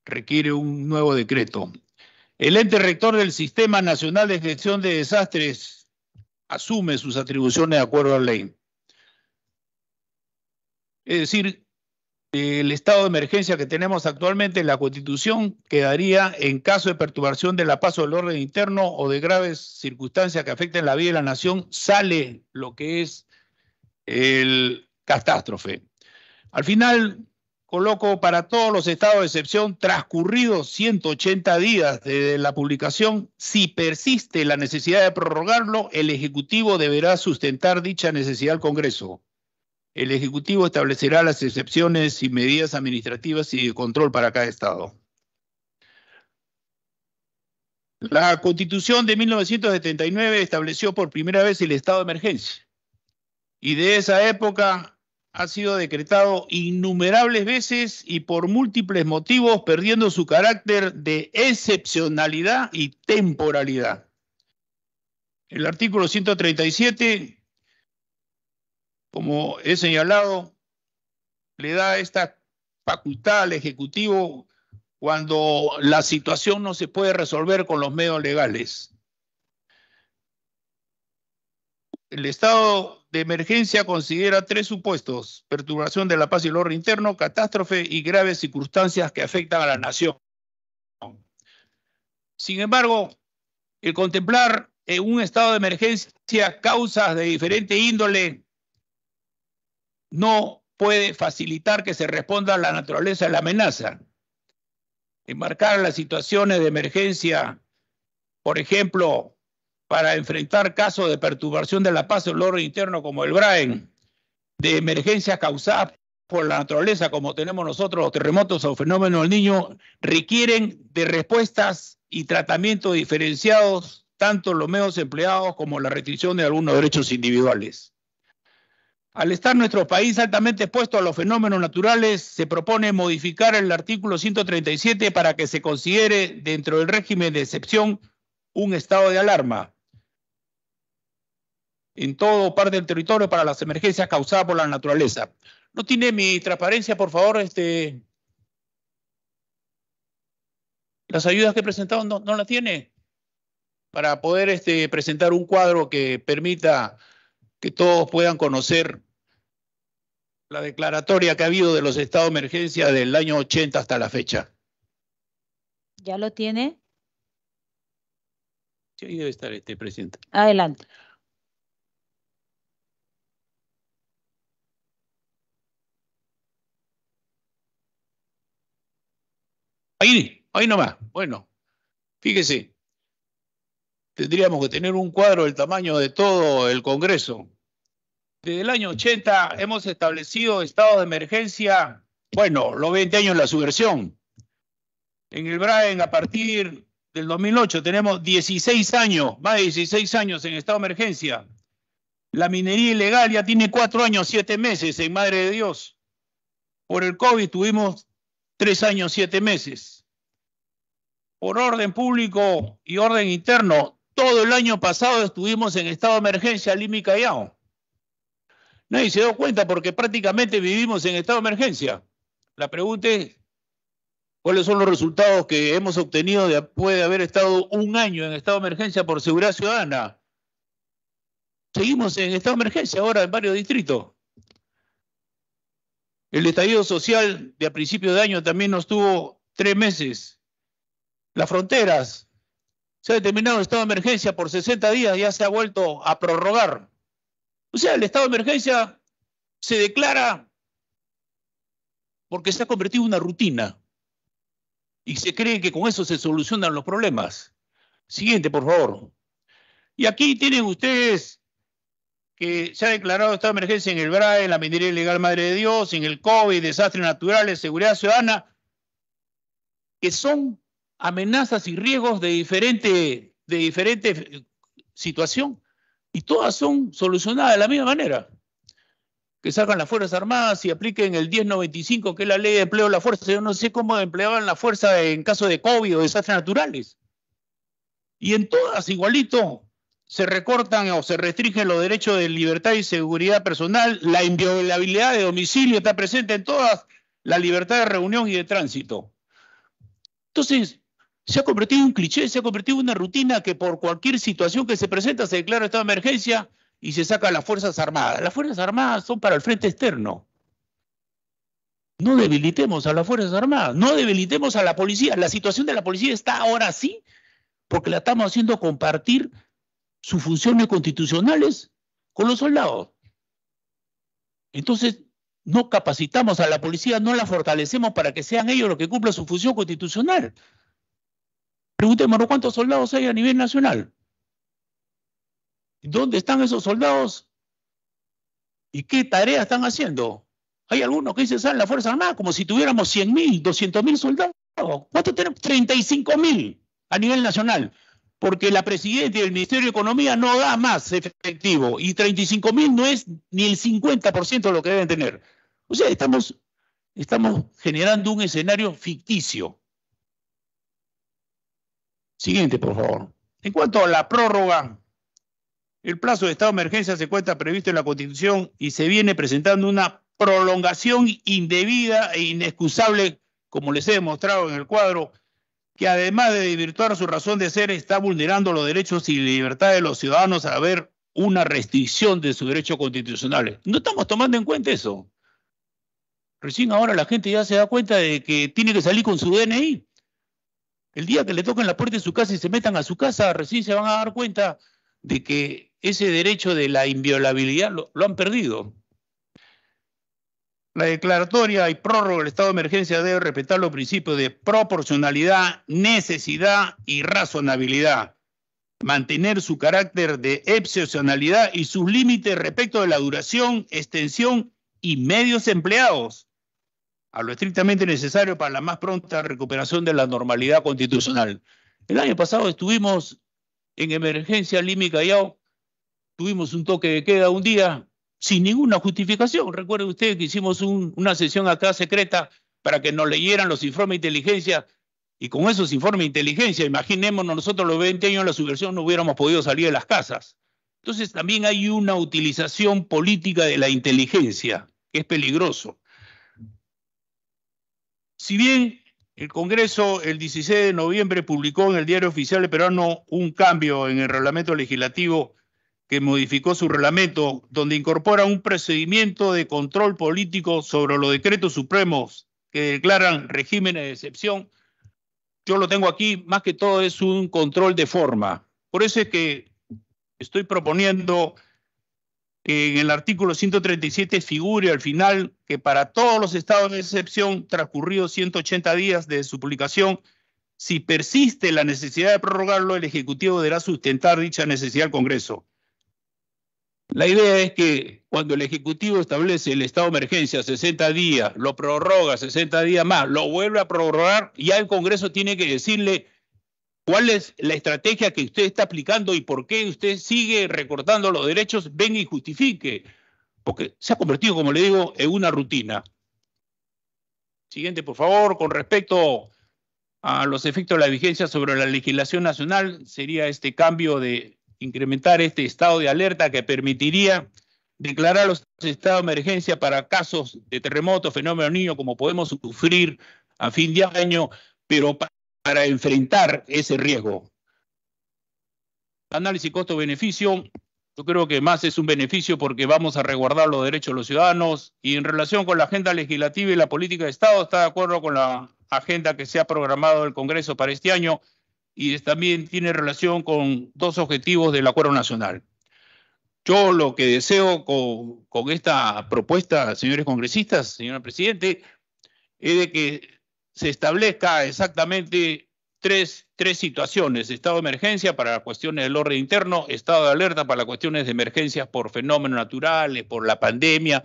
requiere un nuevo decreto. El ente rector del Sistema Nacional de Gestión de Desastres asume sus atribuciones de acuerdo a la ley. Es decir, el estado de emergencia que tenemos actualmente en la Constitución quedaría en caso de perturbación de la paz del orden interno o de graves circunstancias que afecten la vida de la nación, sale lo que es el catástrofe. Al final, coloco para todos los estados de excepción, transcurridos 180 días de la publicación, si persiste la necesidad de prorrogarlo, el Ejecutivo deberá sustentar dicha necesidad al Congreso el Ejecutivo establecerá las excepciones y medidas administrativas y de control para cada Estado. La Constitución de 1979 estableció por primera vez el estado de emergencia y de esa época ha sido decretado innumerables veces y por múltiples motivos perdiendo su carácter de excepcionalidad y temporalidad. El artículo 137 como he señalado, le da esta facultad al Ejecutivo cuando la situación no se puede resolver con los medios legales. El estado de emergencia considera tres supuestos, perturbación de la paz y el orden interno, catástrofe y graves circunstancias que afectan a la nación. Sin embargo, el contemplar en eh, un estado de emergencia causas de diferente índole no puede facilitar que se responda a la naturaleza de la amenaza. Enmarcar las situaciones de emergencia, por ejemplo, para enfrentar casos de perturbación de la paz o el orden interno como el Braen, de emergencias causadas por la naturaleza, como tenemos nosotros los terremotos o fenómenos del niño, requieren de respuestas y tratamientos diferenciados, tanto los medios empleados como la restricción de algunos derechos individuales. Al estar nuestro país altamente expuesto a los fenómenos naturales, se propone modificar el artículo 137 para que se considere dentro del régimen de excepción un estado de alarma en todo parte del territorio para las emergencias causadas por la naturaleza. ¿No tiene mi transparencia, por favor? Este, las ayudas que he presentado no, las tiene para poder este, presentar un cuadro que permita que todos puedan conocer la declaratoria que ha habido de los estados de emergencia del año 80 hasta la fecha. ¿Ya lo tiene? Sí, ahí debe estar este presidente. Adelante. Ahí, ahí nomás. Bueno, fíjese, tendríamos que tener un cuadro del tamaño de todo el Congreso desde el año 80 hemos establecido estado de emergencia, bueno, los 20 años de la subversión. En el Braen, a partir del 2008, tenemos 16 años, más de 16 años en estado de emergencia. La minería ilegal ya tiene cuatro años, siete meses, en Madre de Dios. Por el COVID tuvimos tres años, siete meses. Por orden público y orden interno, todo el año pasado estuvimos en estado de emergencia Lima y Callao. Nadie se dio cuenta porque prácticamente vivimos en estado de emergencia. La pregunta es, ¿cuáles son los resultados que hemos obtenido después de haber estado un año en estado de emergencia por seguridad ciudadana? Seguimos en estado de emergencia ahora en varios distritos. El estallido social de a principio de año también nos tuvo tres meses. Las fronteras. Se ha determinado estado de emergencia por 60 días, ya se ha vuelto a prorrogar. O sea, el estado de emergencia se declara porque se ha convertido en una rutina y se cree que con eso se solucionan los problemas. Siguiente, por favor. Y aquí tienen ustedes que se ha declarado estado de emergencia en el BRAE, en la minería ilegal Madre de Dios, en el COVID, desastres naturales, seguridad ciudadana, que son amenazas y riesgos de diferente, de diferente situación y todas son solucionadas de la misma manera. Que sacan las Fuerzas Armadas y apliquen el 1095, que es la ley de empleo de la fuerza. Yo no sé cómo empleaban la fuerza en caso de COVID o desastres naturales. Y en todas, igualito, se recortan o se restringen los derechos de libertad y seguridad personal, la inviolabilidad de domicilio está presente en todas, la libertad de reunión y de tránsito. Entonces, se ha convertido en un cliché, se ha convertido en una rutina que por cualquier situación que se presenta se declara estado de emergencia y se saca a las Fuerzas Armadas. Las Fuerzas Armadas son para el frente externo. No debilitemos a las Fuerzas Armadas, no debilitemos a la policía. La situación de la policía está ahora sí porque la estamos haciendo compartir sus funciones constitucionales con los soldados. Entonces, no capacitamos a la policía, no la fortalecemos para que sean ellos los que cumplan su función constitucional. Preguntémonos cuántos soldados hay a nivel nacional. ¿Dónde están esos soldados? ¿Y qué tarea están haciendo? Hay algunos que dicen, salen la Fuerza Armada como si tuviéramos 100 mil, 200 mil soldados. ¿Cuántos tenemos? 35 mil a nivel nacional. Porque la presidenta el Ministerio de Economía no da más efectivo. Y 35 mil no es ni el 50% de lo que deben tener. O sea, estamos generando un escenario ficticio. Siguiente, por favor. En cuanto a la prórroga, el plazo de estado de emergencia se cuenta previsto en la Constitución y se viene presentando una prolongación indebida e inexcusable, como les he demostrado en el cuadro, que además de desvirtuar su razón de ser, está vulnerando los derechos y libertades de los ciudadanos al haber una restricción de sus derechos constitucionales. No estamos tomando en cuenta eso. Recién ahora la gente ya se da cuenta de que tiene que salir con su DNI. El día que le toquen la puerta de su casa y se metan a su casa, recién se van a dar cuenta de que ese derecho de la inviolabilidad lo, han perdido. La declaratoria y prórroga del estado de emergencia debe respetar los principios de proporcionalidad, necesidad y razonabilidad, mantener su carácter de excepcionalidad y sus límites respecto de la duración, extensión y medios empleados a lo estrictamente necesario para la más pronta recuperación de la normalidad constitucional. El año pasado estuvimos en emergencia límica y tuvimos un toque de queda un día sin ninguna justificación. Recuerden ustedes que hicimos una sesión acá secreta para que nos leyeran los informes de inteligencia y con esos informes de inteligencia, imaginémonos nosotros los 20 años de la subversión no hubiéramos podido salir de las casas. Entonces también hay una utilización política de la inteligencia, que es peligroso. Si bien el Congreso el 16 de noviembre publicó en el Diario Oficial Peruano un cambio en el reglamento legislativo que modificó su reglamento, donde incorpora un procedimiento de control político sobre los decretos supremos que declaran regímenes de excepción, yo lo tengo aquí, más que todo es un control de forma. Por eso es que estoy proponiendo que en el artículo 137 figure al final que para todos los estados de excepción transcurridos 180 días de su publicación, si persiste la necesidad de prorrogarlo, el Ejecutivo deberá sustentar dicha necesidad al Congreso. La idea es que cuando el Ejecutivo establece el estado de emergencia 60 días, lo prorroga 60 días más, lo vuelve a prorrogar, ya el Congreso tiene que decirle cuál es la estrategia que usted está aplicando y por qué usted sigue recortando los derechos, Venga y justifique, porque se ha convertido, como le digo, en una rutina. Siguiente, por favor, con respecto a los efectos de la vigencia sobre la legislación nacional, sería este cambio de incrementar este estado de alerta que permitiría declarar los estados de emergencia para casos de terremoto, fenómeno niño, como podemos sufrir a fin de año, pero para para enfrentar ese riesgo. Análisis costo-beneficio. Yo creo que más es un beneficio porque vamos a resguardar los derechos de los ciudadanos y en relación con la agenda legislativa y la política de Estado, está de acuerdo con la agenda que se ha programado el Congreso para este año y también tiene relación con dos objetivos del Acuerdo Nacional. Yo lo que deseo con, con esta propuesta, señores congresistas, señora Presidente, es de que se establezca exactamente tres, tres situaciones, estado de emergencia para las cuestiones del orden interno, estado de alerta para las cuestiones de emergencias por fenómenos naturales, por la pandemia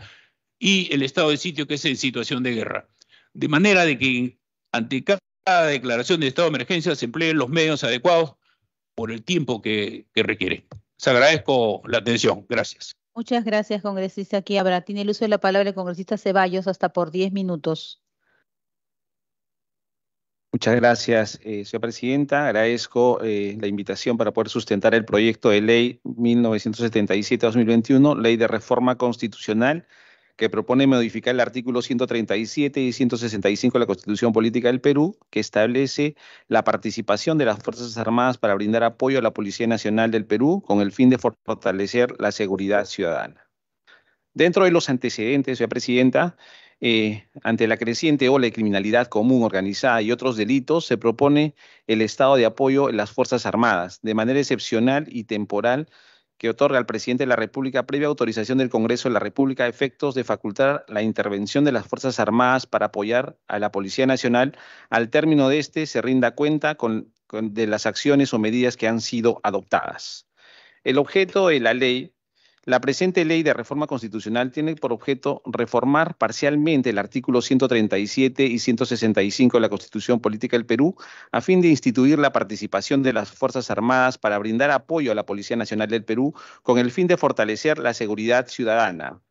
y el estado de sitio que es en situación de guerra. De manera de que ante cada declaración de estado de emergencia se empleen los medios adecuados por el tiempo que, requiere. se agradezco la atención. Gracias. Muchas gracias, congresista habrá Tiene el uso de la palabra el congresista Ceballos hasta por 10 minutos. Muchas gracias, eh, señora presidenta. Agradezco eh, la invitación para poder sustentar el proyecto de ley 1977-2021, ley de reforma constitucional, que propone modificar el artículo 137 y 165 de la Constitución Política del Perú, que establece la participación de las Fuerzas Armadas para brindar apoyo a la Policía Nacional del Perú con el fin de fortalecer la seguridad ciudadana. Dentro de los antecedentes, señora presidenta, eh, ante la creciente ola de criminalidad común organizada y otros delitos, se propone el estado de apoyo en las Fuerzas Armadas, de manera excepcional y temporal, que otorga al presidente de la República previa autorización del Congreso de la República efectos de facultar la intervención de las Fuerzas Armadas para apoyar a la Policía Nacional. Al término de este, se rinda cuenta de las acciones o medidas que han sido adoptadas. El objeto de la ley la presente ley de reforma constitucional tiene por objeto reformar parcialmente el artículo 137 y 165 de la Constitución Política del Perú a fin de instituir la participación de las Fuerzas Armadas para brindar apoyo a la Policía Nacional del Perú con el fin de fortalecer la seguridad ciudadana.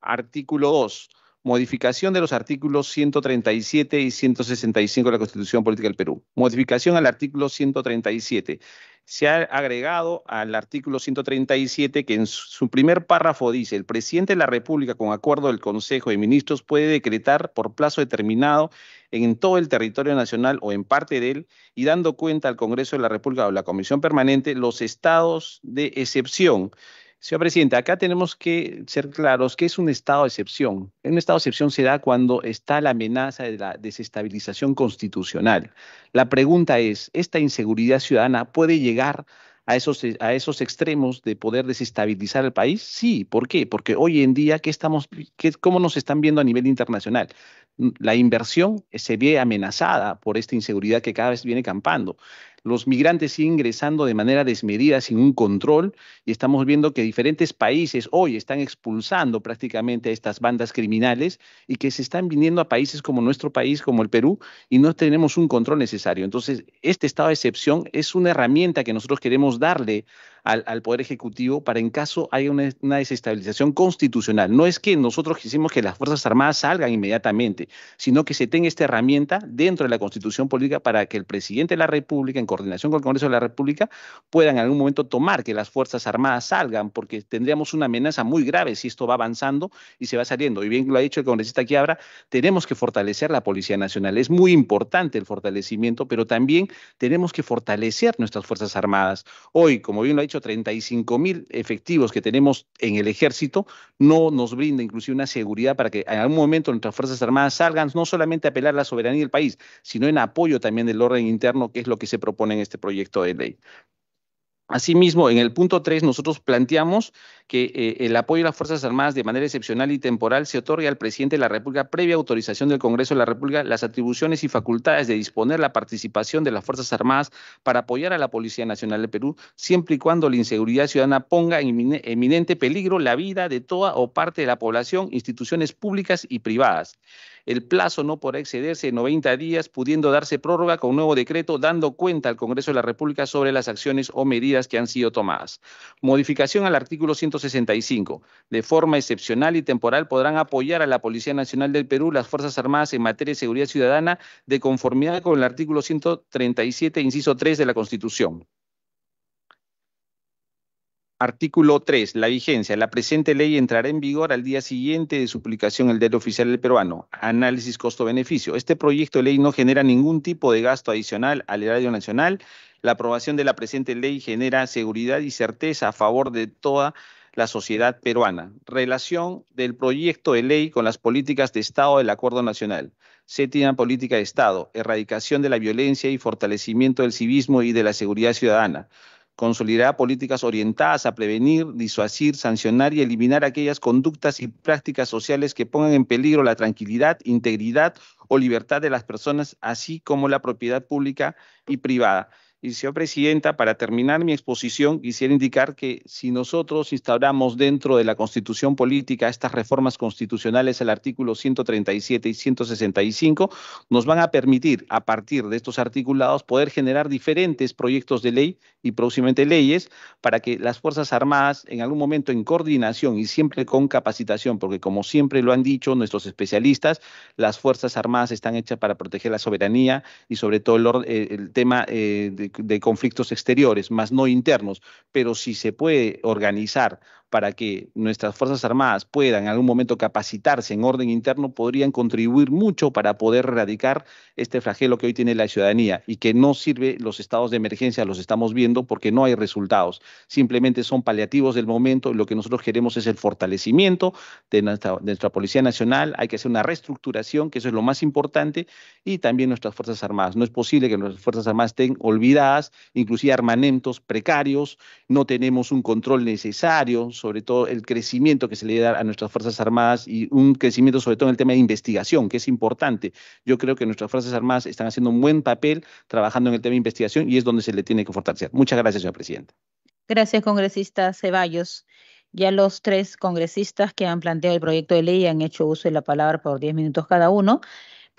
Artículo 2 modificación de los artículos 137 y 165 de la Constitución Política del Perú. Modificación al artículo 137 se ha agregado al artículo 137 que en su primer párrafo dice, el presidente de la República, con acuerdo del Consejo de Ministros, puede decretar por plazo determinado en todo el territorio nacional o en parte de él, y dando cuenta al Congreso de la República o la Comisión Permanente, los estados de excepción Señor presidente, acá tenemos que ser claros que es un estado de excepción. Un estado de excepción se da cuando está la amenaza de la desestabilización constitucional. La pregunta es, ¿esta inseguridad ciudadana puede llegar a esos, a esos extremos de poder desestabilizar el país? Sí, ¿por qué? Porque hoy en día, estamos, ¿cómo nos están viendo a nivel internacional? La inversión se ve amenazada por esta inseguridad que cada vez viene campando los migrantes siguen ingresando de manera desmedida, sin un control, y estamos viendo que diferentes países hoy están expulsando prácticamente a estas bandas criminales y que se están viniendo a países como nuestro país, como el Perú, y no tenemos un control necesario. Entonces, este estado de excepción es una herramienta que nosotros queremos darle al, Poder Ejecutivo para en caso haya una, desestabilización constitucional. No es que nosotros quisimos que las Fuerzas Armadas salgan inmediatamente, sino que se tenga esta herramienta dentro de la Constitución Política para que el presidente de la República, en coordinación con el Congreso de la República, puedan en algún momento tomar que las Fuerzas Armadas salgan, porque tendríamos una amenaza muy grave si esto va avanzando y se va saliendo. Y bien lo ha dicho el congresista Quiabra, tenemos que fortalecer la Policía Nacional. Es muy importante el fortalecimiento, pero también tenemos que fortalecer nuestras Fuerzas Armadas. Hoy, como bien lo ha hecho 35 mil efectivos que tenemos en el ejército no nos brinda inclusive una seguridad para que en algún momento nuestras Fuerzas Armadas salgan no solamente a apelar a la soberanía del país, sino en apoyo también del orden interno, que es lo que se propone en este proyecto de ley. Asimismo, en el punto 3 nosotros planteamos que eh, el apoyo a las Fuerzas Armadas de manera excepcional y temporal se otorgue al presidente de la República previa autorización del Congreso de la República las atribuciones y facultades de disponer la participación de las Fuerzas Armadas para apoyar a la Policía Nacional de Perú, siempre y cuando la inseguridad ciudadana ponga en eminente peligro la vida de toda o parte de la población, instituciones públicas y privadas el plazo no podrá excederse de 90 días, pudiendo darse prórroga con un nuevo decreto dando cuenta al Congreso de la República sobre las acciones o medidas que han sido tomadas. Modificación al artículo 165. De forma excepcional y temporal podrán apoyar a la Policía Nacional del Perú las Fuerzas Armadas en materia de seguridad ciudadana de conformidad con el artículo 137, inciso 3 de la Constitución. Artículo 3. La vigencia. La presente ley entrará en vigor al día siguiente de su publicación en el Diario Oficial del Peruano. Análisis costo-beneficio. Este proyecto de ley no genera ningún tipo de gasto adicional al erario nacional. La aprobación de la presente ley genera seguridad y certeza a favor de toda la sociedad peruana. Relación del proyecto de ley con las políticas de Estado del Acuerdo Nacional. Séptima política de Estado. Erradicación de la violencia y fortalecimiento del civismo y de la seguridad ciudadana consolidará políticas orientadas a prevenir, disuasir, sancionar y eliminar aquellas conductas y prácticas sociales que pongan en peligro la tranquilidad, integridad o libertad de las personas, así como la propiedad pública y privada. Y señora presidenta, para terminar mi exposición, quisiera indicar que si nosotros instauramos dentro de la constitución política estas reformas constitucionales el artículo 137 y 165, nos van a permitir, a partir de estos articulados, poder generar diferentes proyectos de ley y próximamente leyes para que las Fuerzas Armadas, en algún momento en coordinación y siempre con capacitación, porque como siempre lo han dicho nuestros especialistas, las Fuerzas Armadas están hechas para proteger la soberanía y sobre todo el, eh, tema eh, de de conflictos exteriores, más no internos, pero si se puede organizar para que nuestras Fuerzas Armadas puedan en algún momento capacitarse en orden interno, podrían contribuir mucho para poder erradicar este flagelo que hoy tiene la ciudadanía y que no sirve los estados de emergencia, los estamos viendo porque no hay resultados. Simplemente son paliativos del momento lo que nosotros queremos es el fortalecimiento de nuestra, de nuestra Policía Nacional. Hay que hacer una reestructuración, que eso es lo más importante, y también nuestras Fuerzas Armadas. No es posible que nuestras Fuerzas Armadas estén olvidadas, inclusive armamentos precarios, no tenemos un control necesario sobre todo el crecimiento que se le da a nuestras Fuerzas Armadas y un crecimiento sobre todo en el tema de investigación, que es importante. Yo creo que nuestras Fuerzas Armadas están haciendo un buen papel trabajando en el tema de investigación y es donde se le tiene que fortalecer. Muchas gracias, señor presidente. Gracias, congresista Ceballos. Ya los tres congresistas que han planteado el proyecto de ley han hecho uso de la palabra por diez minutos cada uno.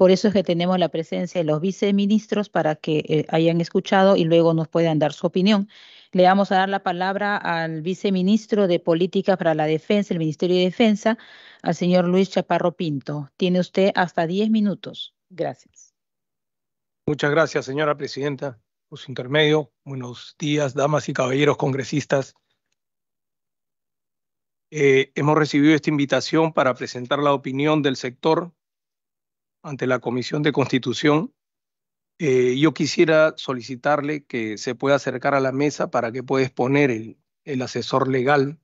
Por eso es que tenemos la presencia de los viceministros para que eh, hayan escuchado y luego nos puedan dar su opinión. Le vamos a dar la palabra al viceministro de Política para la Defensa, el Ministerio de Defensa, al señor Luis Chaparro Pinto. Tiene usted hasta diez minutos. Gracias. Muchas gracias, señora presidenta. Por su intermedio, buenos días, damas y caballeros congresistas. Eh, hemos recibido esta invitación para presentar la opinión del sector ante la Comisión de Constitución, eh, yo quisiera solicitarle que se pueda acercar a la mesa para que pueda exponer el, el asesor legal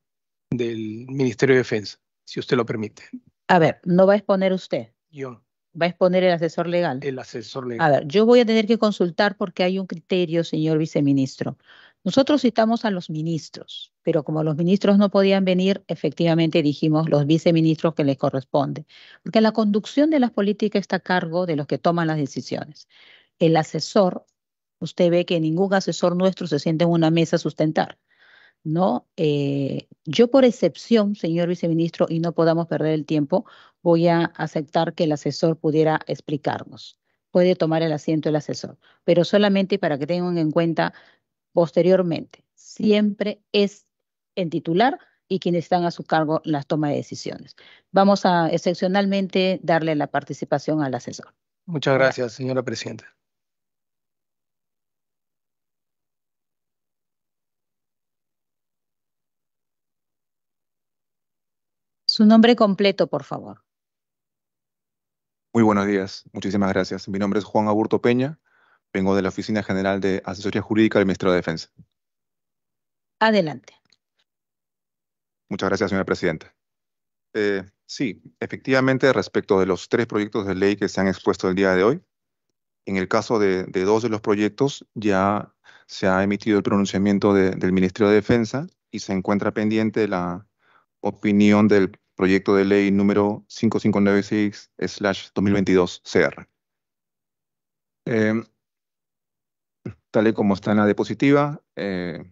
del Ministerio de Defensa, si usted lo permite. A ver, no va a exponer usted. Yo va a exponer el asesor legal. El asesor legal. A ver, yo voy a tener que consultar porque hay un criterio, señor viceministro. Nosotros citamos a los ministros, pero como los ministros no podían venir, efectivamente dijimos los viceministros que les corresponde, porque la conducción de las políticas está a cargo de los que toman las decisiones. El asesor, usted ve que ningún asesor nuestro se siente en una mesa a sustentar. ¿no? Eh, yo por excepción, señor viceministro, y no podamos perder el tiempo, voy a aceptar que el asesor pudiera explicarnos. Puede tomar el asiento el asesor, pero solamente para que tengan en cuenta posteriormente. Siempre es en titular y quienes están a su cargo en la toma de decisiones. Vamos a excepcionalmente darle la participación al asesor. Muchas gracias, señora presidenta. Su nombre completo, por favor. Muy buenos días, muchísimas gracias. Mi nombre es Juan Aburto Peña, Vengo de la Oficina General de Asesoría Jurídica del Ministerio de Defensa. Adelante. Muchas gracias, señora presidenta. Eh, sí, efectivamente, respecto de los tres proyectos de ley que se han expuesto el día de hoy, en el caso de, dos de los proyectos ya se ha emitido el pronunciamiento del Ministerio de Defensa y se encuentra pendiente la opinión del proyecto de ley número 5596-2022-CR. Eh, como está en la diapositiva. Eh,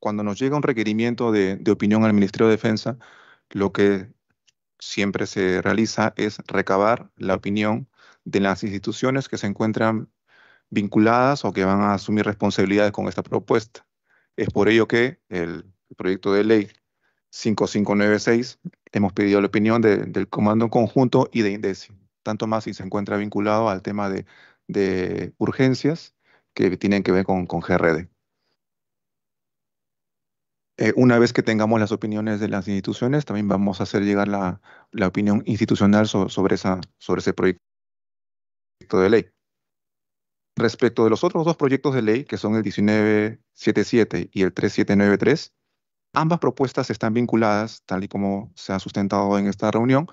cuando nos llega un requerimiento de, opinión al Ministerio de Defensa, lo que siempre se realiza es recabar la opinión de las instituciones que se encuentran vinculadas o que van a asumir responsabilidades con esta propuesta. Es por ello que el proyecto de ley 5596 hemos pedido la opinión del Comando Conjunto y de INDECI, tanto más si se encuentra vinculado al tema de urgencias que tienen que ver con, con GRD. Eh, una vez que tengamos las opiniones de las instituciones, también vamos a hacer llegar la, opinión institucional sobre, esa, sobre ese proyecto de ley. Respecto de los otros dos proyectos de ley, que son el 1977 y el 3793, ambas propuestas están vinculadas, tal y como se ha sustentado en esta reunión,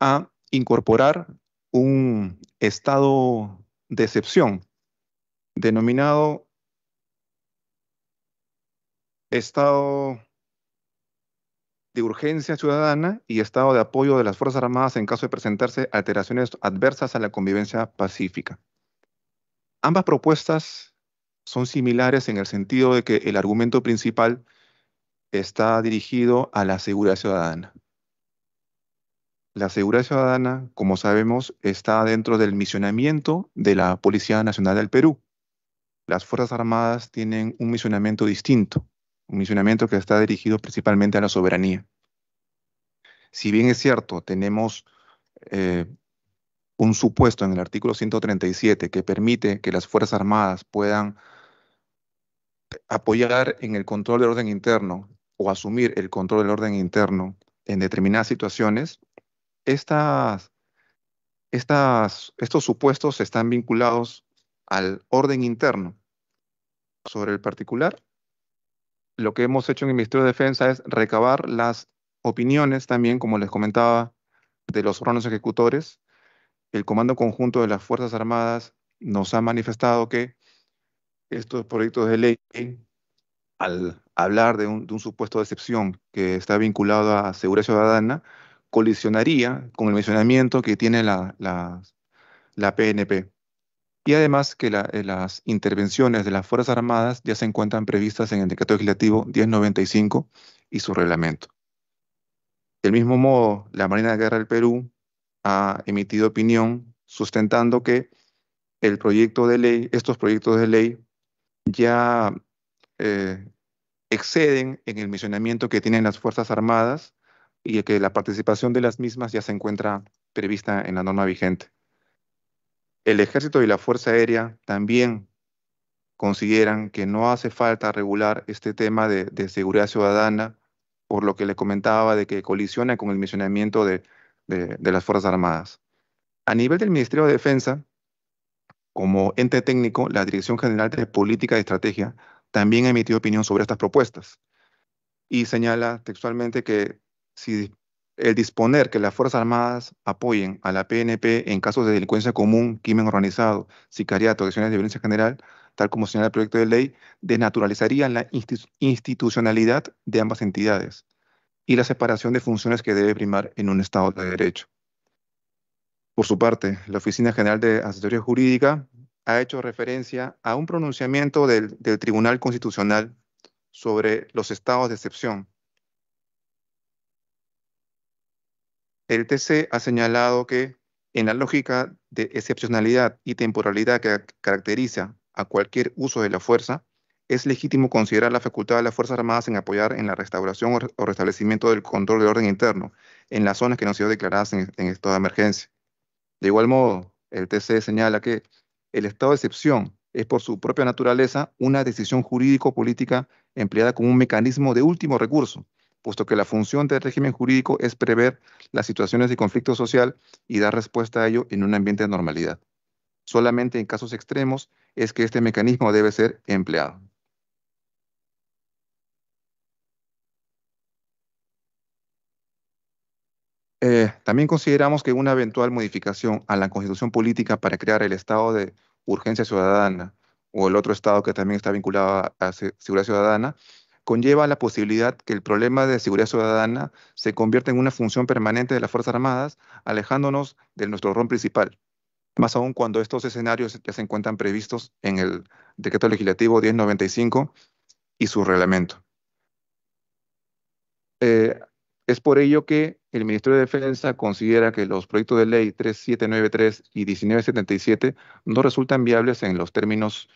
a incorporar un estado de excepción denominado Estado de urgencia ciudadana y estado de apoyo de las Fuerzas Armadas en caso de presentarse alteraciones adversas a la convivencia pacífica. Ambas propuestas son similares en el sentido de que el argumento principal está dirigido a la seguridad ciudadana. La seguridad ciudadana, como sabemos, está dentro del misionamiento de la Policía Nacional del Perú las Fuerzas Armadas tienen un misionamiento distinto, un misionamiento que está dirigido principalmente a la soberanía. Si bien es cierto, tenemos eh, un supuesto en el artículo 137 que permite que las Fuerzas Armadas puedan apoyar en el control del orden interno o asumir el control del orden interno en determinadas situaciones, estos supuestos están vinculados al orden interno. Sobre el particular, lo que hemos hecho en el Ministerio de Defensa es recabar las opiniones también, como les comentaba, de los órganos ejecutores. El Comando Conjunto de las Fuerzas Armadas nos ha manifestado que estos proyectos de ley, al hablar de un, supuesto de excepción que está vinculado a seguridad ciudadana, colisionaría con el mencionamiento que tiene la PNP y además que eh, las intervenciones de las Fuerzas Armadas ya se encuentran previstas en el Decreto Legislativo 1095 y su reglamento. Del mismo modo, la Marina de Guerra del Perú ha emitido opinión sustentando que el proyecto de ley, estos proyectos de ley ya eh, exceden en el misionamiento que tienen las Fuerzas Armadas y que la participación de las mismas ya se encuentra prevista en la norma vigente. El ejército y la Fuerza Aérea también consideran que no hace falta regular este tema de, seguridad ciudadana, por lo que les comentaba de que colisiona con el misionamiento de, las Fuerzas Armadas. A nivel del Ministerio de Defensa, como ente técnico, la Dirección General de Política y Estrategia también emitido opinión sobre estas propuestas y señala textualmente que si el disponer que las Fuerzas Armadas apoyen a la PNP en casos de delincuencia común, crimen organizado, sicariato, acciones de violencia general, tal como señala el proyecto de ley, desnaturalizaría la institucionalidad de ambas entidades y la separación de funciones que debe primar en un Estado de Derecho. Por su parte, la Oficina General de Asesoría Jurídica ha hecho referencia a un pronunciamiento del, del Tribunal Constitucional sobre los estados de excepción, El TC ha señalado que en la lógica de excepcionalidad y temporalidad que caracteriza a cualquier uso de la fuerza, es legítimo considerar la facultad de las Fuerzas Armadas en apoyar en la restauración o restablecimiento del control de orden interno en las zonas que no han sido declaradas en, en estado de emergencia. De igual modo, el TC señala que el estado de excepción es por su propia naturaleza una decisión jurídico-política empleada como un mecanismo de último recurso puesto que la función del régimen jurídico es prever las situaciones de conflicto social y dar respuesta a ello en un ambiente de normalidad. Solamente en casos extremos es que este mecanismo debe ser empleado. Eh, también consideramos que una eventual modificación a la constitución política para crear el estado de urgencia ciudadana o el otro estado que también está vinculado a seguridad ciudadana conlleva la posibilidad que el problema de seguridad ciudadana se convierta en una función permanente de las Fuerzas Armadas, alejándonos de nuestro rol principal. Más aún cuando estos escenarios ya se encuentran previstos en el Decreto Legislativo 1095 y su reglamento. Eh, es por ello que el Ministerio de Defensa considera que los proyectos de ley 3793 y 1977 no resultan viables en los términos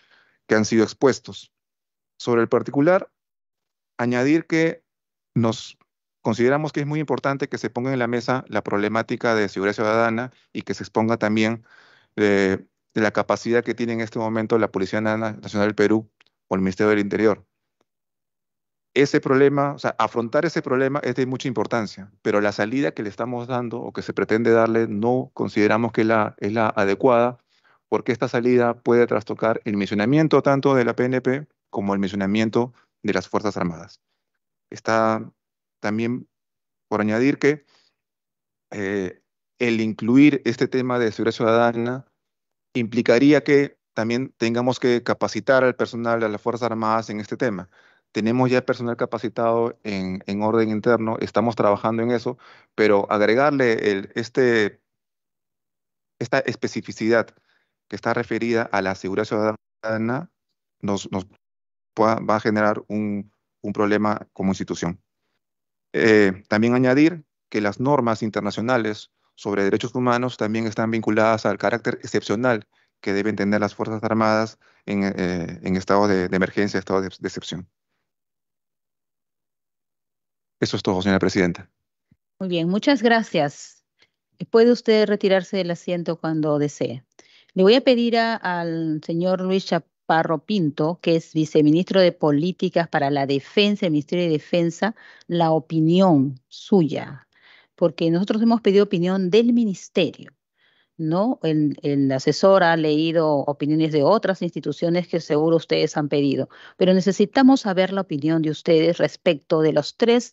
que han sido expuestos. Sobre el particular, añadir que nos consideramos que es muy importante que se ponga en la mesa la problemática de seguridad ciudadana y que se exponga también eh, la capacidad que tiene en este momento la Policía Nacional del Perú o el Ministerio del Interior. Ese problema, o sea, afrontar ese problema es de mucha importancia, pero la salida que le estamos dando o que se pretende darle no consideramos que la, es la adecuada porque esta salida puede trastocar el misionamiento tanto de la PNP como el misionamiento de las Fuerzas Armadas. Está también por añadir que eh, el incluir este tema de seguridad ciudadana implicaría que también tengamos que capacitar al personal de las Fuerzas Armadas en este tema. Tenemos ya personal capacitado en, en orden interno, estamos trabajando en eso, pero agregarle este, esta especificidad que está referida a la seguridad ciudadana nos, nos va a generar un, problema como institución. Eh, también añadir que las normas internacionales sobre derechos humanos también están vinculadas al carácter excepcional que deben tener las Fuerzas Armadas en, eh, estado de, emergencia, estado de, excepción. Eso es todo, señora presidenta. Muy bien, muchas gracias. Puede usted retirarse del asiento cuando desee. Le voy a pedir al señor Luis Parro Pinto, que es viceministro de Políticas para la Defensa, el Ministerio de Defensa, la opinión suya, porque nosotros hemos pedido opinión del ministerio. ¿no? El, asesor ha leído opiniones de otras instituciones que seguro ustedes han pedido, pero necesitamos saber la opinión de ustedes respecto de los tres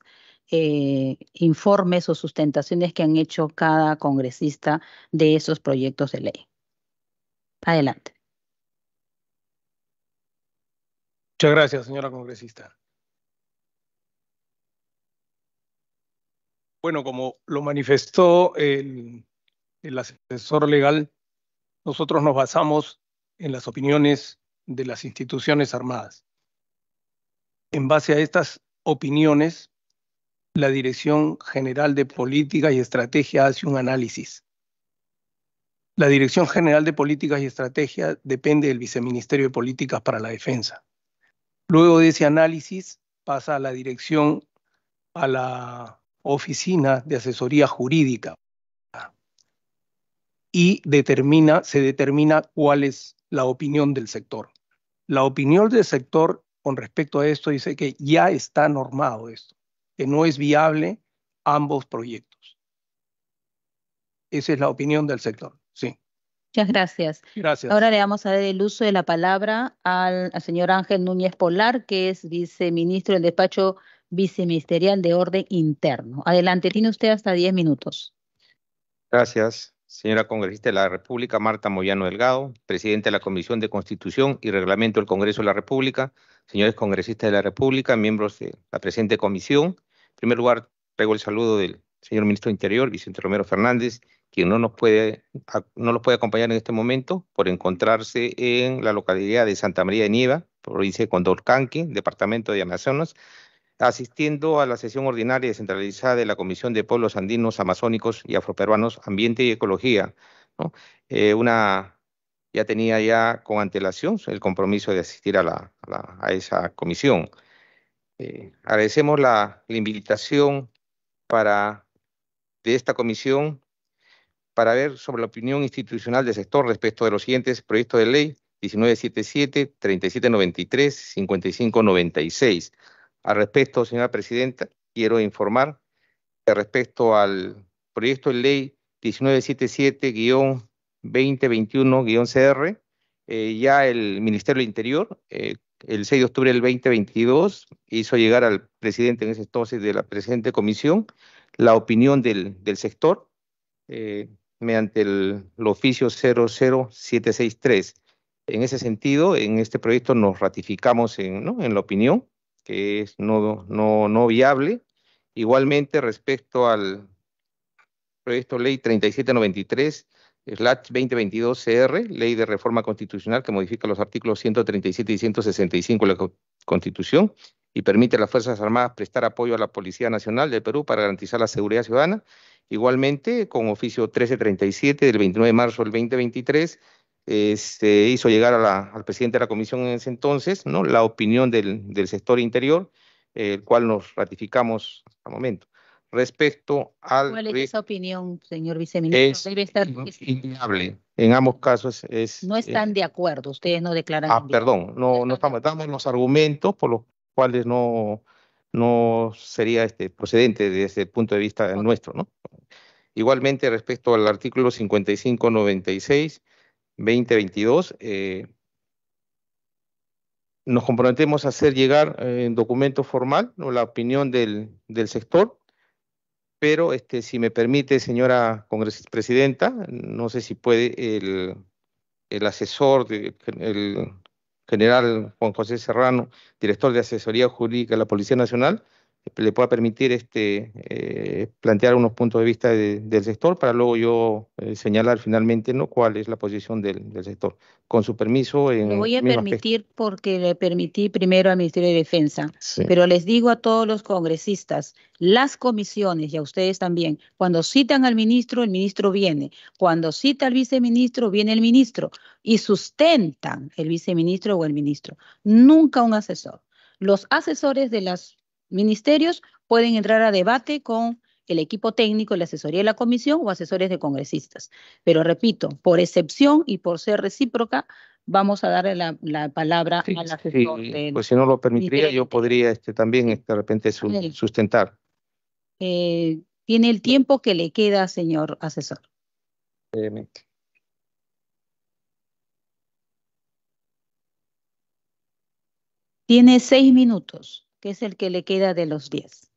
eh, informes o sustentaciones que han hecho cada congresista de esos proyectos de ley. Adelante. Muchas gracias, señora congresista. Bueno, como lo manifestó el, asesor legal, nosotros nos basamos en las opiniones de las instituciones armadas. En base a estas opiniones, la Dirección General de Política y Estrategia hace un análisis. La Dirección General de Políticas y Estrategia depende del Viceministerio de Políticas para la Defensa. Luego de ese análisis pasa a la dirección, a la oficina de asesoría jurídica y determina, se determina cuál es la opinión del sector. La opinión del sector con respecto a esto dice que ya está normado esto, que no es viable ambos proyectos. Esa es la opinión del sector. Muchas gracias. Ahora le vamos a dar el uso de la palabra al, señor Ángel Núñez Polar, que es viceministro del despacho viceministerial de orden interno. Adelante, tiene usted hasta diez minutos. Gracias, señora congresista de la República, Marta Moyano Delgado, presidente de la Comisión de Constitución y Reglamento del Congreso de la República, señores congresistas de la República, miembros de la presente comisión. En primer lugar, pego el saludo del señor ministro de Interior, Vicente Romero Fernández, quien no nos puede, no puede acompañar en este momento por encontrarse en la localidad de Santa María de Nieva, provincia de Condorcanqui, departamento de Amazonas, asistiendo a la sesión ordinaria y de la Comisión de Pueblos Andinos, Amazónicos y Afroperuanos, Ambiente y Ecología. Eh, una ya tenía ya con antelación el compromiso de asistir a, esa comisión. Eh, agradecemos la, invitación para de esta comisión para ver sobre la opinión institucional del sector respecto de los siguientes proyectos de ley 1977, 3793, 5596. Al respecto, señora presidenta, quiero informar que respecto al proyecto de ley 1977-2021-CR, eh, ya el Ministerio del Interior, eh, el 6 de octubre del 2022, hizo llegar al presidente en ese entonces de la presente comisión la opinión del, sector. Eh, mediante el, oficio 00763. En ese sentido, en este proyecto nos ratificamos en, ¿no? en la opinión, que es no, no, no viable. Igualmente, respecto al proyecto ley 3793, SLAT 2022-CR, Ley de Reforma Constitucional que modifica los artículos 137 y 165 de la Constitución y permite a las Fuerzas Armadas prestar apoyo a la Policía Nacional del Perú para garantizar la seguridad ciudadana Igualmente, con oficio 1337 del 29 de marzo del 2023, eh, se hizo llegar la, al presidente de la comisión en ese entonces ¿no? la opinión del, sector interior, el cual nos ratificamos al momento. Respecto al. ¿Cuál es esa opinión, señor viceministro? Es Debe En ambos casos es. No están de acuerdo, ustedes no declaran. Ah, perdón, no, no estamos. Damos los argumentos por los cuales no, no sería este, procedente desde el punto de vista del nuestro. ¿no? Igualmente, respecto al artículo 5596 2022, eh, nos comprometemos a hacer llegar eh, en documento formal la opinión del, del sector, pero este, si me permite, señora presidenta, no sé si puede el, el asesor, de, el general Juan José Serrano, director de asesoría jurídica de la Policía Nacional, le pueda permitir este, eh, plantear unos puntos de vista del sector para luego yo eh, señalar finalmente ¿no? cuál es la posición del, sector. Con su permiso... En le voy a permitir porque le permití primero al Ministerio de Defensa, pero les digo a todos los congresistas, las comisiones y a ustedes también, cuando citan al ministro, el ministro viene, cuando cita al viceministro, viene el ministro y sustentan el viceministro o el ministro, nunca un asesor. Los asesores de las ministerios pueden entrar a debate con el equipo técnico, la asesoría de la comisión o asesores de congresistas. Pero repito, por excepción y por ser recíproca, vamos a darle la, palabra al asesor. pues si no lo permitiría, yo podría este, también este, de repente sustentar. Eh, tiene el tiempo que le queda, señor asesor. tiene seis minutos que es el que le queda de los 10.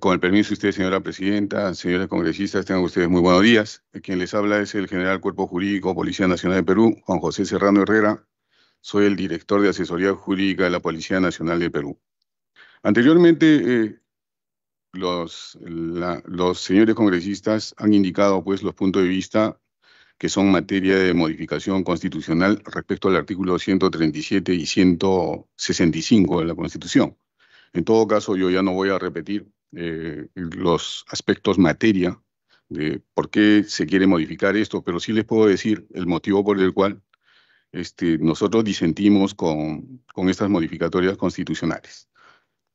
Con el permiso de usted, señora presidenta, señores congresistas, tengan ustedes muy buenos días. Quien les habla es el general Cuerpo Jurídico Policía Nacional de Perú, Juan José Serrano Herrera. Soy el director de asesoría jurídica de la Policía Nacional de Perú. Anteriormente, eh, los, los señores congresistas han indicado pues, los puntos de vista que son materia de modificación constitucional respecto al artículo 137 y 165 de la Constitución. En todo caso, yo ya no voy a repetir eh, los aspectos materia de por qué se quiere modificar esto, pero sí les puedo decir el motivo por el cual este, nosotros disentimos con, con estas modificatorias constitucionales.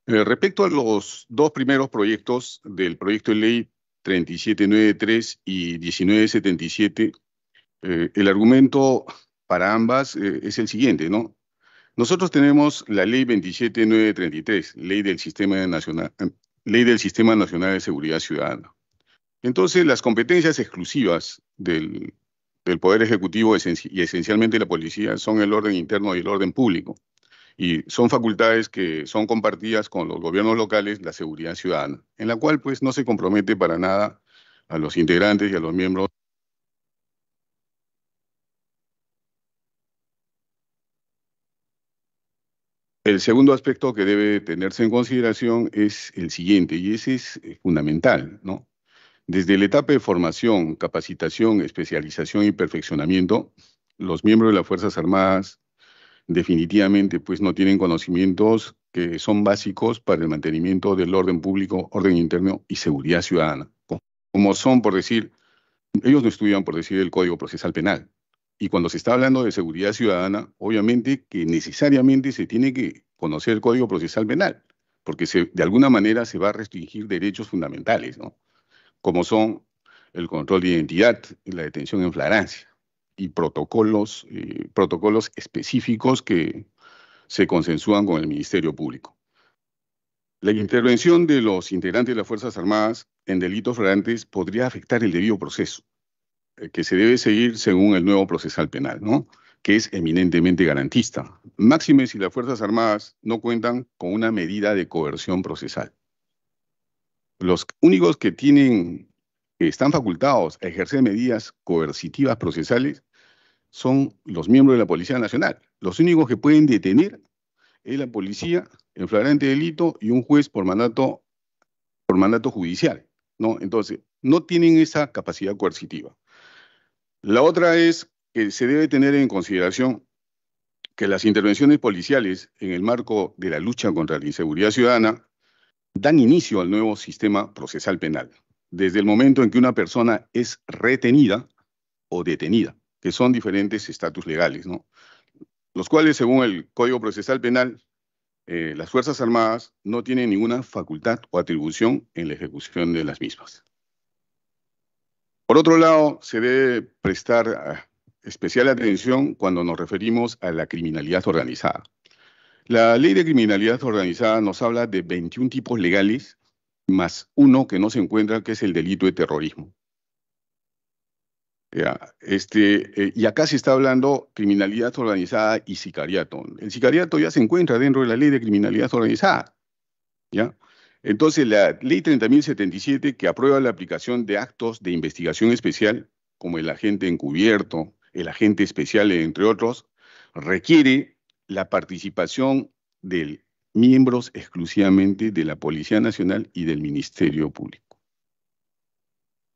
Eh, respecto a los dos primeros proyectos del proyecto de ley 3793 y 1977, eh, el argumento para ambas eh, es el siguiente, ¿no? Nosotros tenemos la ley 27933, ley del Sistema Nacional, eh, ley del Sistema Nacional de Seguridad Ciudadana. Entonces, las competencias exclusivas del, del Poder Ejecutivo y esencialmente la policía son el orden interno y el orden público. Y son facultades que son compartidas con los gobiernos locales, la seguridad ciudadana, en la cual pues no se compromete para nada a los integrantes y a los miembros El segundo aspecto que debe tenerse en consideración es el siguiente, y ese es eh, fundamental, ¿no? Desde la etapa de formación, capacitación, especialización y perfeccionamiento, los miembros de las Fuerzas Armadas definitivamente pues no tienen conocimientos que son básicos para el mantenimiento del orden público, orden interno y seguridad ciudadana. Como son, por decir, ellos no estudian, por decir, el Código Procesal Penal, y cuando se está hablando de seguridad ciudadana, obviamente que necesariamente se tiene que conocer el Código Procesal Penal, porque de alguna manera se va a restringir derechos fundamentales, ¿no? como son el control de identidad la detención en flagrancia, y protocolos, eh, protocolos específicos que se consensúan con el Ministerio Público. La intervención de los integrantes de las Fuerzas Armadas en delitos flagrantes podría afectar el debido proceso que se debe seguir según el nuevo procesal penal, ¿no? que es eminentemente garantista. Máxime si las Fuerzas Armadas no cuentan con una medida de coerción procesal. Los únicos que tienen, que están facultados a ejercer medidas coercitivas procesales son los miembros de la Policía Nacional. Los únicos que pueden detener es la policía en flagrante delito y un juez por mandato, por mandato judicial. ¿no? Entonces, no tienen esa capacidad coercitiva. La otra es que se debe tener en consideración que las intervenciones policiales en el marco de la lucha contra la inseguridad ciudadana dan inicio al nuevo sistema procesal penal, desde el momento en que una persona es retenida o detenida, que son diferentes estatus legales, los cuales, según el Código Procesal Penal, eh, las Fuerzas Armadas no tienen ninguna facultad o atribución en la ejecución de las mismas. Por otro lado, se debe prestar ah, especial atención cuando nos referimos a la criminalidad organizada. La ley de criminalidad organizada nos habla de 21 tipos legales más uno que no se encuentra, que es el delito de terrorismo. Ya, este, eh, y acá se está hablando criminalidad organizada y sicariato. El sicariato ya se encuentra dentro de la ley de criminalidad organizada. ¿ya? Entonces, la ley 30.077 que aprueba la aplicación de actos de investigación especial, como el agente encubierto, el agente especial, entre otros, requiere la participación de miembros exclusivamente de la Policía Nacional y del Ministerio Público.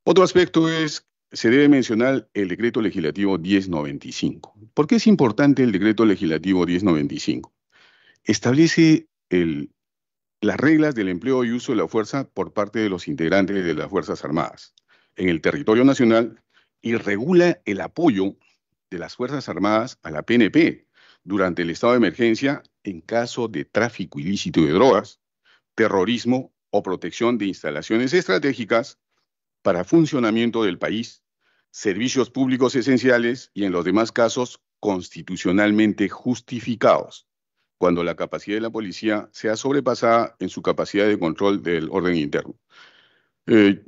Otro aspecto es, se debe mencionar el decreto legislativo 1095. ¿Por qué es importante el decreto legislativo 1095? Establece el las reglas del empleo y uso de la fuerza por parte de los integrantes de las Fuerzas Armadas en el territorio nacional y regula el apoyo de las Fuerzas Armadas a la PNP durante el estado de emergencia en caso de tráfico ilícito de drogas, terrorismo o protección de instalaciones estratégicas para funcionamiento del país, servicios públicos esenciales y en los demás casos constitucionalmente justificados cuando la capacidad de la policía sea sobrepasada en su capacidad de control del orden interno. Eh,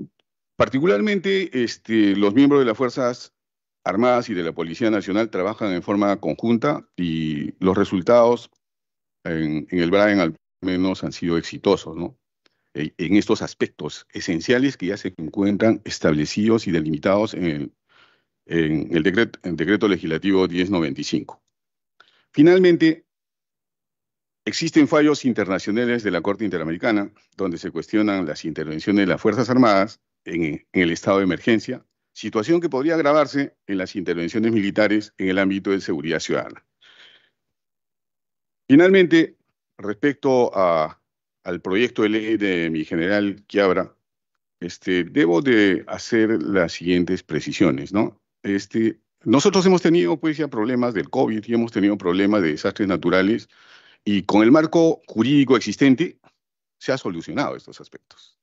particularmente, este, los miembros de las Fuerzas Armadas y de la Policía Nacional trabajan en forma conjunta y los resultados en, el Brian al menos han sido exitosos, ¿no? en estos aspectos esenciales que ya se encuentran establecidos y delimitados en en el, decreto, en el decreto legislativo 1095. Finalmente, Existen fallos internacionales de la Corte Interamericana donde se cuestionan las intervenciones de las Fuerzas Armadas en, el estado de emergencia, situación que podría agravarse en las intervenciones militares en el ámbito de seguridad ciudadana. Finalmente, respecto al proyecto de ley de mi general Quiabra, este, debo de hacer las siguientes precisiones, ¿no? Este, nosotros hemos tenido, pues, ya problemas del COVID y hemos tenido problemas de desastres naturales y con el marco jurídico existente se ha solucionado estos aspectos.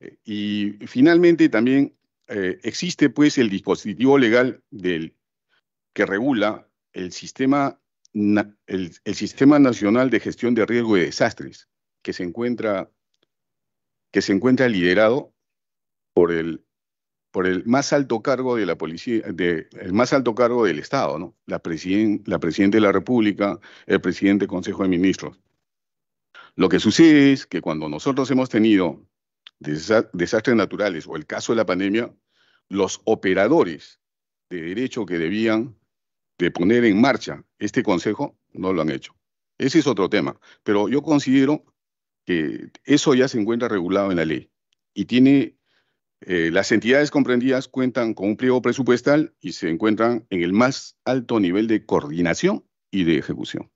Eh, y finalmente también eh, existe pues el dispositivo legal del, que regula el sistema, el, sistema Nacional de Gestión de Riesgo y Desastres, que se encuentra, que se encuentra liderado por el por el más alto cargo de la policía, de, el más alto cargo del Estado, La, la Presidenta de la República, el Presidente del Consejo de Ministros. Lo que sucede es que cuando nosotros hemos tenido desastres naturales o el caso de la pandemia, los operadores de derecho que debían de poner en marcha este consejo no lo han hecho. Ese es otro tema, pero yo considero que eso ya se encuentra regulado en la ley y tiene eh, las entidades comprendidas cuentan con un pliego presupuestal y se encuentran en el más alto nivel de coordinación y de ejecución.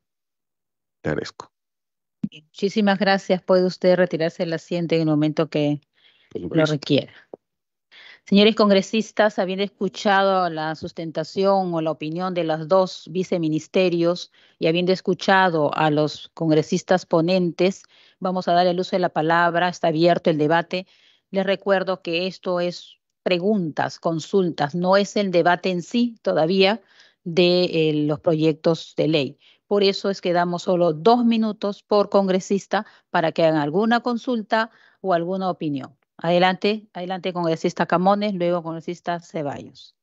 Te agradezco. Muchísimas gracias. Puede usted retirarse la asiento en el momento que lo requiera. Señores congresistas, habiendo escuchado la sustentación o la opinión de los dos viceministerios y habiendo escuchado a los congresistas ponentes, vamos a dar el uso de la palabra. Está abierto el debate. Les recuerdo que esto es preguntas, consultas, no es el debate en sí todavía de eh, los proyectos de ley. Por eso es que damos solo dos minutos por congresista para que hagan alguna consulta o alguna opinión. Adelante, adelante congresista Camones, luego congresista Ceballos.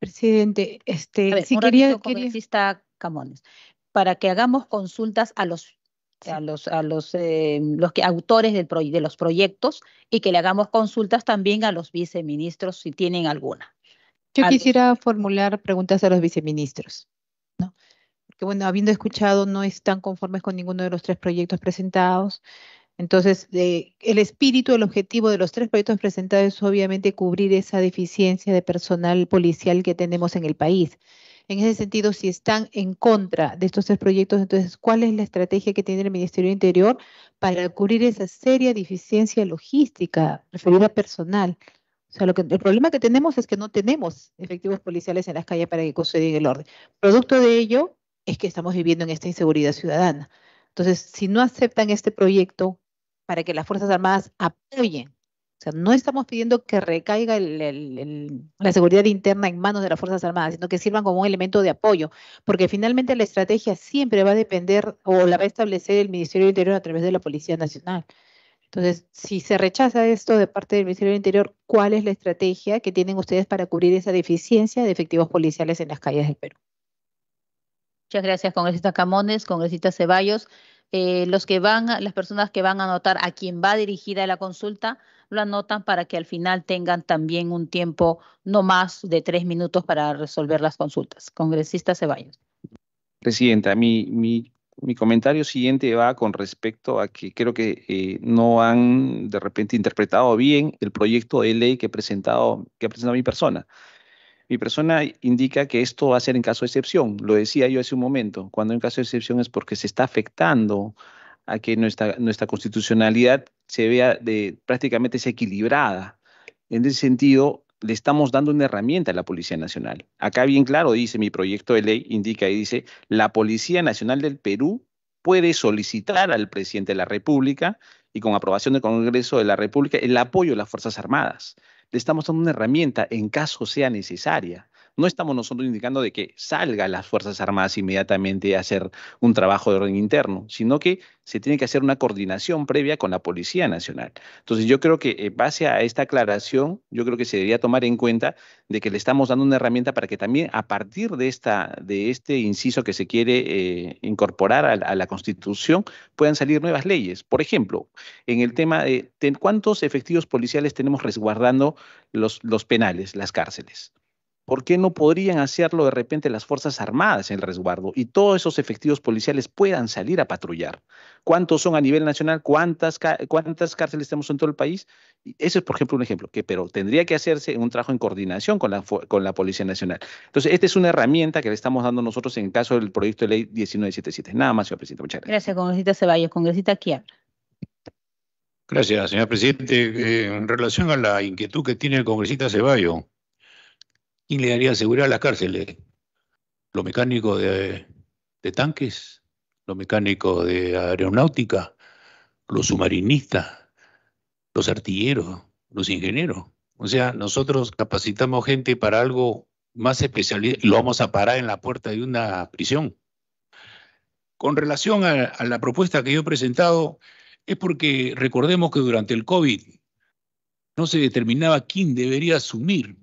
Presidente, este, si congresista Camones, para que hagamos consultas a los a los, a los, eh, los autores de los proyectos y que le hagamos consultas también a los viceministros si tienen alguna. Yo quisiera formular preguntas a los viceministros, ¿no? bueno, habiendo escuchado, no están conformes con ninguno de los tres proyectos presentados. Entonces, el espíritu, el objetivo de los tres proyectos presentados es obviamente cubrir esa deficiencia de personal policial que tenemos en el país. En ese sentido, si están en contra de estos tres proyectos, entonces, ¿cuál es la estrategia que tiene el Ministerio Interior para cubrir esa seria deficiencia logística referida a personal? O sea, lo que, el problema que tenemos es que no tenemos efectivos policiales en las calles para que concedan el orden. Producto de ello es que estamos viviendo en esta inseguridad ciudadana. Entonces, si no aceptan este proyecto para que las Fuerzas Armadas apoyen o sea, no estamos pidiendo que recaiga la seguridad interna en manos de las Fuerzas Armadas, sino que sirvan como un elemento de apoyo, porque finalmente la estrategia siempre va a depender o la va a establecer el Ministerio del Interior a través de la Policía Nacional. Entonces, si se rechaza esto de parte del Ministerio del Interior, ¿cuál es la estrategia que tienen ustedes para cubrir esa deficiencia de efectivos policiales en las calles del Perú? Muchas gracias, congresista Camones, congresista Ceballos. Eh, los que van, las personas que van a anotar a quién va dirigida la consulta, lo anotan para que al final tengan también un tiempo no más de tres minutos para resolver las consultas. Congresista Ceballos. Presidenta, mi, mi, mi comentario siguiente va con respecto a que creo que eh, no han de repente interpretado bien el proyecto de ley que, presentado, que ha presentado mi persona. Mi persona indica que esto va a ser en caso de excepción. Lo decía yo hace un momento. Cuando en caso de excepción es porque se está afectando a que nuestra constitucionalidad se vea prácticamente desequilibrada En ese sentido, le estamos dando una herramienta a la Policía Nacional. Acá bien claro dice, mi proyecto de ley indica y dice, la Policía Nacional del Perú puede solicitar al presidente de la República y con aprobación del Congreso de la República el apoyo de las Fuerzas Armadas. Le estamos dando una herramienta en caso sea necesaria. No estamos nosotros indicando de que salgan las Fuerzas Armadas inmediatamente a hacer un trabajo de orden interno, sino que se tiene que hacer una coordinación previa con la Policía Nacional. Entonces yo creo que en base a esta aclaración, yo creo que se debería tomar en cuenta de que le estamos dando una herramienta para que también a partir de, esta, de este inciso que se quiere eh, incorporar a, la Constitución puedan salir nuevas leyes. Por ejemplo, en el tema de ¿cuántos efectivos policiales tenemos resguardando los, los penales, las cárceles? ¿Por qué no podrían hacerlo de repente las Fuerzas Armadas en resguardo y todos esos efectivos policiales puedan salir a patrullar? ¿Cuántos son a nivel nacional? ¿Cuántas, cárceles tenemos en todo el país? Y ese es, por ejemplo, un ejemplo, pero tendría que hacerse un trabajo en coordinación con la, Policía Nacional. Entonces, esta es una herramienta que le estamos dando nosotros en el caso del proyecto de ley 1977. Nada más, señor presidente. Muchas gracias. Gracias, congresista Ceballos. Congresista Kia. Gracias, señor presidente. Eh, en relación a la inquietud que tiene el congresista Ceballos, ¿Quién le daría seguridad a las cárceles? ¿Los mecánicos de, tanques? ¿Los mecánicos de aeronáutica? ¿Los submarinistas? ¿Los artilleros? ¿Los ingenieros? O sea, nosotros capacitamos gente para algo más especial. y lo vamos a parar en la puerta de una prisión. Con relación a, la propuesta que yo he presentado, es porque recordemos que durante el COVID no se determinaba quién debería asumir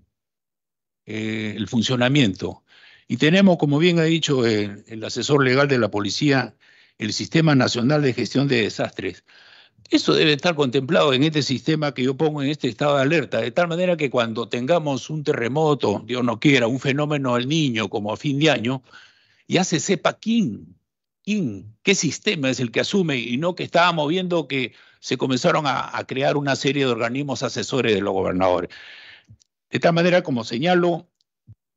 eh, el funcionamiento. Y tenemos, como bien ha dicho el, asesor legal de la policía, el Sistema Nacional de Gestión de Desastres. Eso debe estar contemplado en este sistema que yo pongo en este estado de alerta, de tal manera que cuando tengamos un terremoto, Dios no quiera, un fenómeno al niño como a fin de año, ya se sepa quién, quién, qué sistema es el que asume y no que estábamos viendo que se comenzaron a crear una serie de organismos asesores de los gobernadores. De esta manera, como señalo,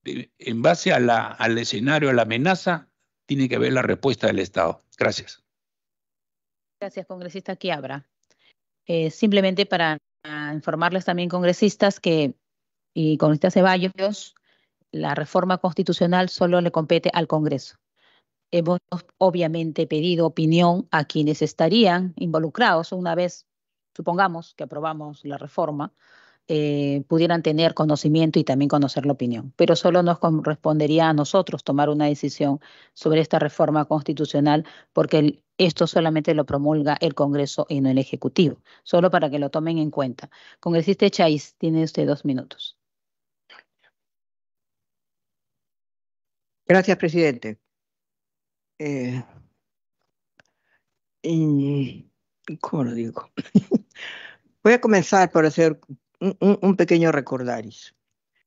en base al escenario, a la amenaza, tiene que haber la respuesta del Estado. Gracias. Gracias, congresista Quiabra. Eh, simplemente para informarles también, congresistas, que y congresista Ceballos, la reforma constitucional solo le compete al Congreso. Hemos obviamente pedido opinión a quienes estarían involucrados una vez, supongamos que aprobamos la reforma, eh, pudieran tener conocimiento y también conocer la opinión. Pero solo nos correspondería a nosotros tomar una decisión sobre esta reforma constitucional porque esto solamente lo promulga el Congreso y no el Ejecutivo, solo para que lo tomen en cuenta. Congresista Chais, tiene usted dos minutos. Gracias, presidente. Eh, ¿Cómo lo digo? Voy a comenzar por hacer un, pequeño recordaris.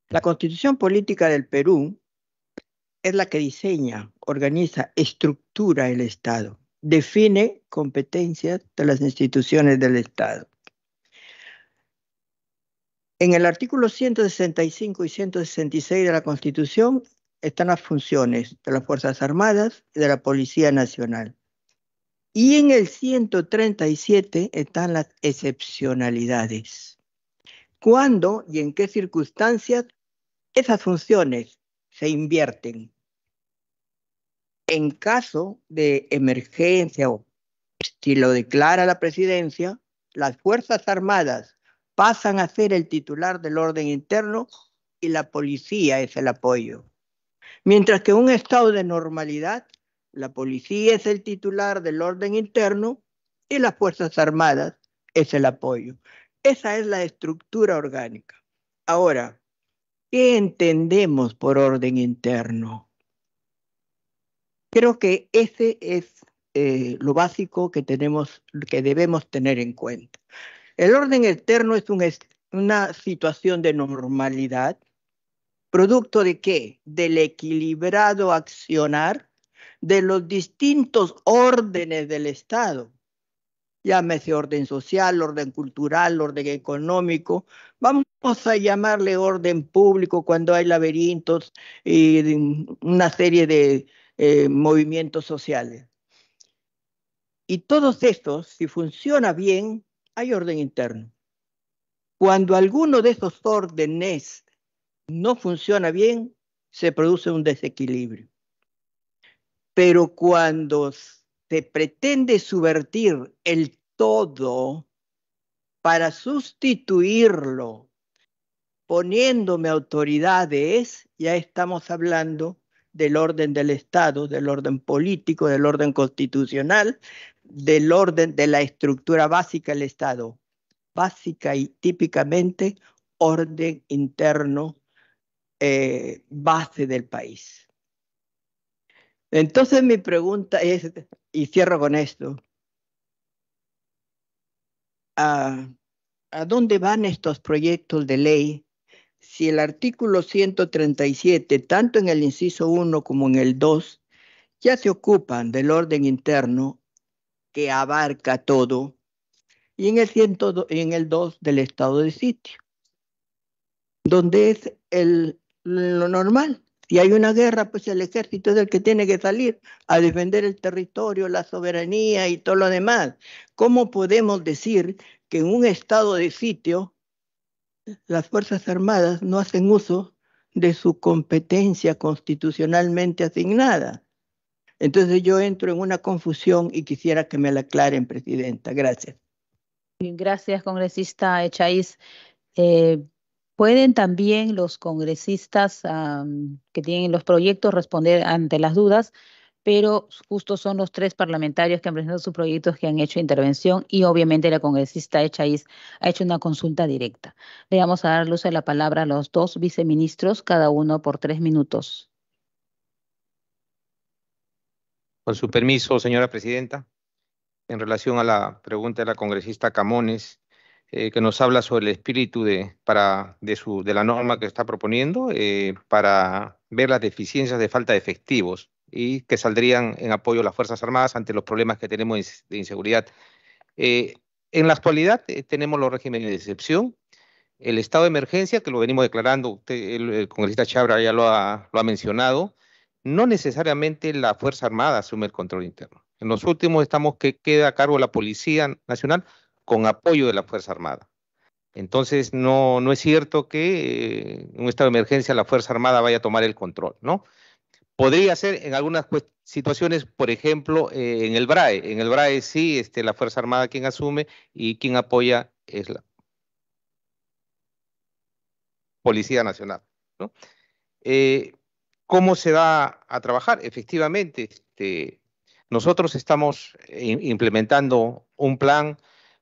La constitución política del Perú es la que diseña, organiza, estructura el Estado, define competencias de las instituciones del Estado. En el artículo 165 y 166 de la Constitución están las funciones de las Fuerzas Armadas y de la Policía Nacional. Y en el 137 están las excepcionalidades cuándo y en qué circunstancias esas funciones se invierten. En caso de emergencia o si lo declara la presidencia, las Fuerzas Armadas pasan a ser el titular del orden interno y la policía es el apoyo. Mientras que en un estado de normalidad, la policía es el titular del orden interno y las Fuerzas Armadas es el apoyo. Esa es la estructura orgánica. Ahora, ¿qué entendemos por orden interno? Creo que ese es eh, lo básico que tenemos, que debemos tener en cuenta. El orden externo es una situación de normalidad, producto de qué? Del equilibrado accionar de los distintos órdenes del Estado, llámese orden social, orden cultural, orden económico, vamos a llamarle orden público cuando hay laberintos y una serie de eh, movimientos sociales. Y todos estos, si funciona bien, hay orden interno. Cuando alguno de esos órdenes no funciona bien, se produce un desequilibrio. Pero cuando se pretende subvertir el todo para sustituirlo poniéndome autoridades, ya estamos hablando del orden del Estado, del orden político, del orden constitucional, del orden de la estructura básica del Estado, básica y típicamente orden interno eh, base del país. Entonces mi pregunta es, y cierro con esto. ¿A, dónde van estos proyectos de ley si el artículo 137, tanto en el inciso 1 como en el 2, ya se ocupan del orden interno que abarca todo, y en el, 102, en el 2 del estado de sitio, donde es el, lo normal, si hay una guerra, pues el ejército es el que tiene que salir a defender el territorio, la soberanía y todo lo demás. ¿Cómo podemos decir que en un estado de sitio las Fuerzas Armadas no hacen uso de su competencia constitucionalmente asignada? Entonces yo entro en una confusión y quisiera que me la aclaren, Presidenta. Gracias. Gracias, congresista Echaíz. Eh, ¿Pueden también los congresistas que tienen los proyectos responder ante las dudas? Pero justo son los tres parlamentarios que han presentado sus proyectos que han hecho intervención y obviamente la congresista Echaíz ha hecho una consulta directa. Le vamos a dar luz a la palabra a los dos viceministros, cada uno por tres minutos. Con su permiso, señora presidenta, en relación a la pregunta de la congresista Camones, eh, que nos habla sobre el espíritu de, la norma que está proponiendo eh, para ver las deficiencias de falta de efectivos y que saldrían en apoyo a las Fuerzas Armadas ante los problemas que tenemos de inseguridad. Eh, en la actualidad tenemos los regímenes de excepción, el estado de emergencia, que lo venimos declarando, el, congresista Chabra ya lo ha, mencionado, no necesariamente la Fuerza Armada asume el control interno. En los últimos estamos que queda a cargo la Policía Nacional con apoyo de la Fuerza Armada. Entonces, no, es cierto que eh, en un estado de emergencia la Fuerza Armada vaya a tomar el control, ¿no? Podría ser en algunas situaciones, por ejemplo, eh, en el BRAE. En el BRAE sí, este, la Fuerza Armada quien asume y quien apoya es la Policía Nacional, eh, ¿Cómo se va a trabajar? Efectivamente, este, nosotros estamos implementando un plan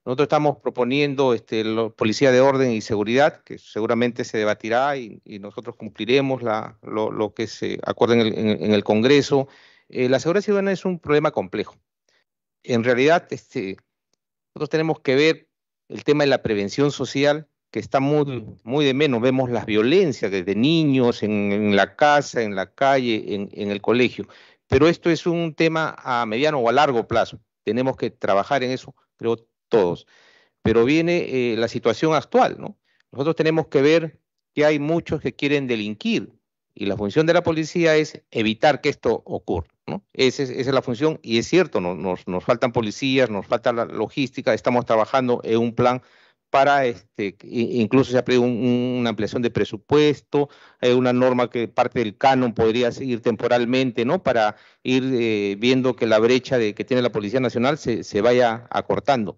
nosotros estamos proponiendo este, policía de orden y seguridad, que seguramente se debatirá y, nosotros cumpliremos lo, que se acuerda en el, Congreso. Eh, la seguridad ciudadana es un problema complejo. En realidad, este, nosotros tenemos que ver el tema de la prevención social, que está muy, mm. de menos. Vemos las violencias desde niños, en, la casa, en la calle, en, en el colegio. Pero esto es un tema a mediano o a largo plazo. Tenemos que trabajar en eso, creo, todos. Pero viene eh, la situación actual, ¿no? Nosotros tenemos que ver que hay muchos que quieren delinquir y la función de la policía es evitar que esto ocurra, ¿no? Esa es, la función y es cierto, no, nos, nos, faltan policías, nos falta la logística, estamos trabajando en un plan para, este, incluso se ha pedido una ampliación de presupuesto, hay una norma que parte del canon podría seguir temporalmente, ¿no? Para ir eh, viendo que la brecha de, que tiene la Policía Nacional se, se vaya acortando.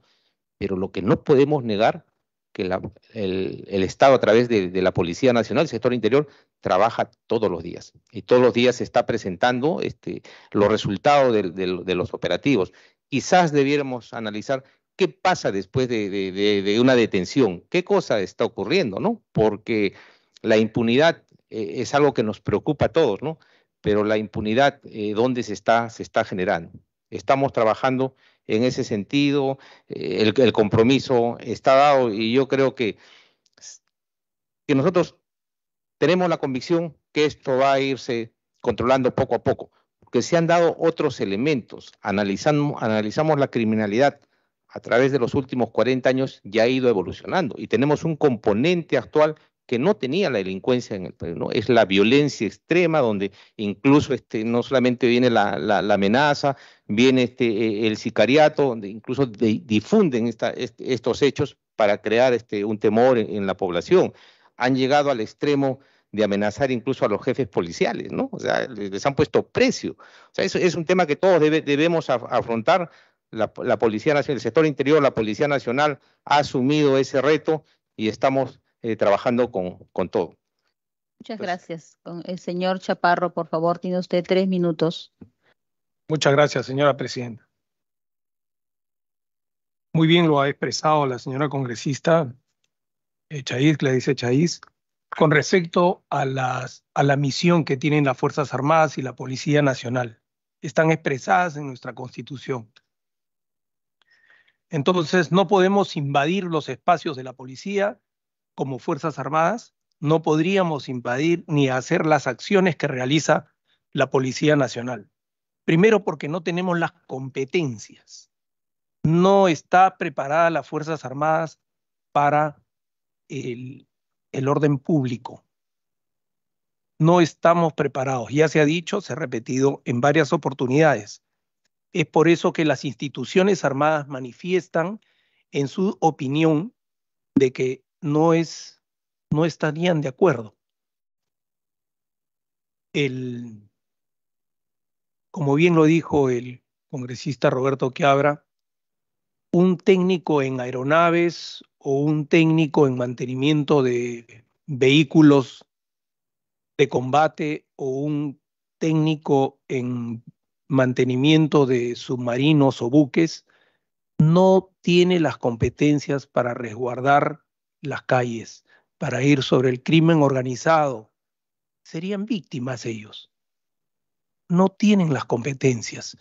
Pero lo que no podemos negar que el, Estado a través de, la Policía Nacional, el sector interior, trabaja todos los días. Y todos los días se está presentando este, los resultados de, los operativos. Quizás debiéramos analizar qué pasa después de, una detención, qué cosa está ocurriendo, ¿no? Porque la impunidad eh, es algo que nos preocupa a todos, ¿no? Pero la impunidad, eh, ¿dónde se está, se está generando? Estamos trabajando en ese sentido, eh, el, compromiso está dado y yo creo que, que nosotros tenemos la convicción que esto va a irse controlando poco a poco, porque se han dado otros elementos. Analizamos, analizamos la criminalidad a través de los últimos 40 años ya ha ido evolucionando y tenemos un componente actual que no tenía la delincuencia en el país, ¿no? Es la violencia extrema donde incluso este, no solamente viene la, la, amenaza, viene este, e, el sicariato, donde incluso difunden esta, este, estos hechos para crear este, un temor en, la población. Han llegado al extremo de amenazar incluso a los jefes policiales, ¿no? O sea, les han puesto precio. O sea, eso es un tema que todos debemos afrontar. la, Policía Nacional, el sector interior, la Policía Nacional ha asumido ese reto y estamos eh, trabajando con, todo. Muchas pues, gracias. Con el señor Chaparro, por favor, tiene usted tres minutos. Muchas gracias, señora presidenta. Muy bien lo ha expresado la señora congresista que eh, le dice Chaiz, con respecto a, las, a la misión que tienen las Fuerzas Armadas y la Policía Nacional. Están expresadas en nuestra Constitución. Entonces, no podemos invadir los espacios de la policía como Fuerzas Armadas, no podríamos invadir ni hacer las acciones que realiza la Policía Nacional. Primero porque no tenemos las competencias. No está preparada las Fuerzas Armadas para el, el orden público. No estamos preparados. Ya se ha dicho, se ha repetido en varias oportunidades. Es por eso que las instituciones armadas manifiestan en su opinión de que no es no estarían de acuerdo. como bien lo dijo el congresista Roberto Quiabra, un técnico en aeronaves o un técnico en mantenimiento de vehículos de combate o un técnico en mantenimiento de submarinos o buques no tiene las competencias para resguardar las calles para ir sobre el crimen organizado, serían víctimas ellos. No tienen las competencias.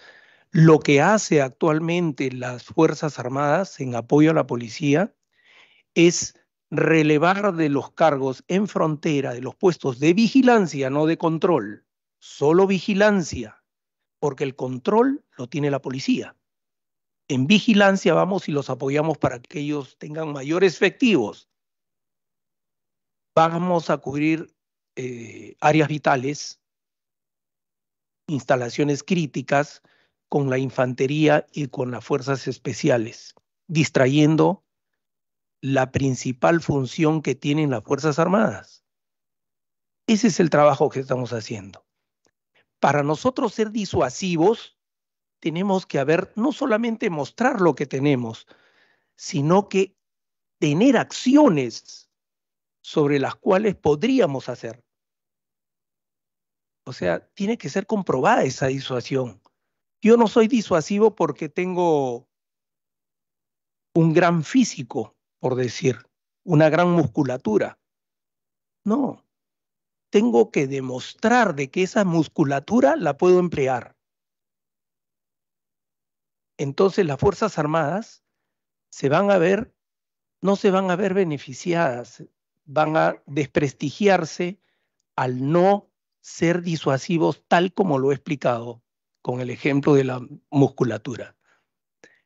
Lo que hace actualmente las Fuerzas Armadas en apoyo a la policía es relevar de los cargos en frontera, de los puestos de vigilancia, no de control, solo vigilancia, porque el control lo tiene la policía en vigilancia vamos y los apoyamos para que ellos tengan mayores efectivos. Vamos a cubrir eh, áreas vitales, instalaciones críticas con la infantería y con las fuerzas especiales, distrayendo la principal función que tienen las Fuerzas Armadas. Ese es el trabajo que estamos haciendo. Para nosotros ser disuasivos, tenemos que haber, no solamente mostrar lo que tenemos, sino que tener acciones sobre las cuales podríamos hacer. O sea, tiene que ser comprobada esa disuasión. Yo no soy disuasivo porque tengo un gran físico, por decir, una gran musculatura. No, tengo que demostrar de que esa musculatura la puedo emplear entonces las Fuerzas Armadas se van a ver, no se van a ver beneficiadas, van a desprestigiarse al no ser disuasivos tal como lo he explicado con el ejemplo de la musculatura.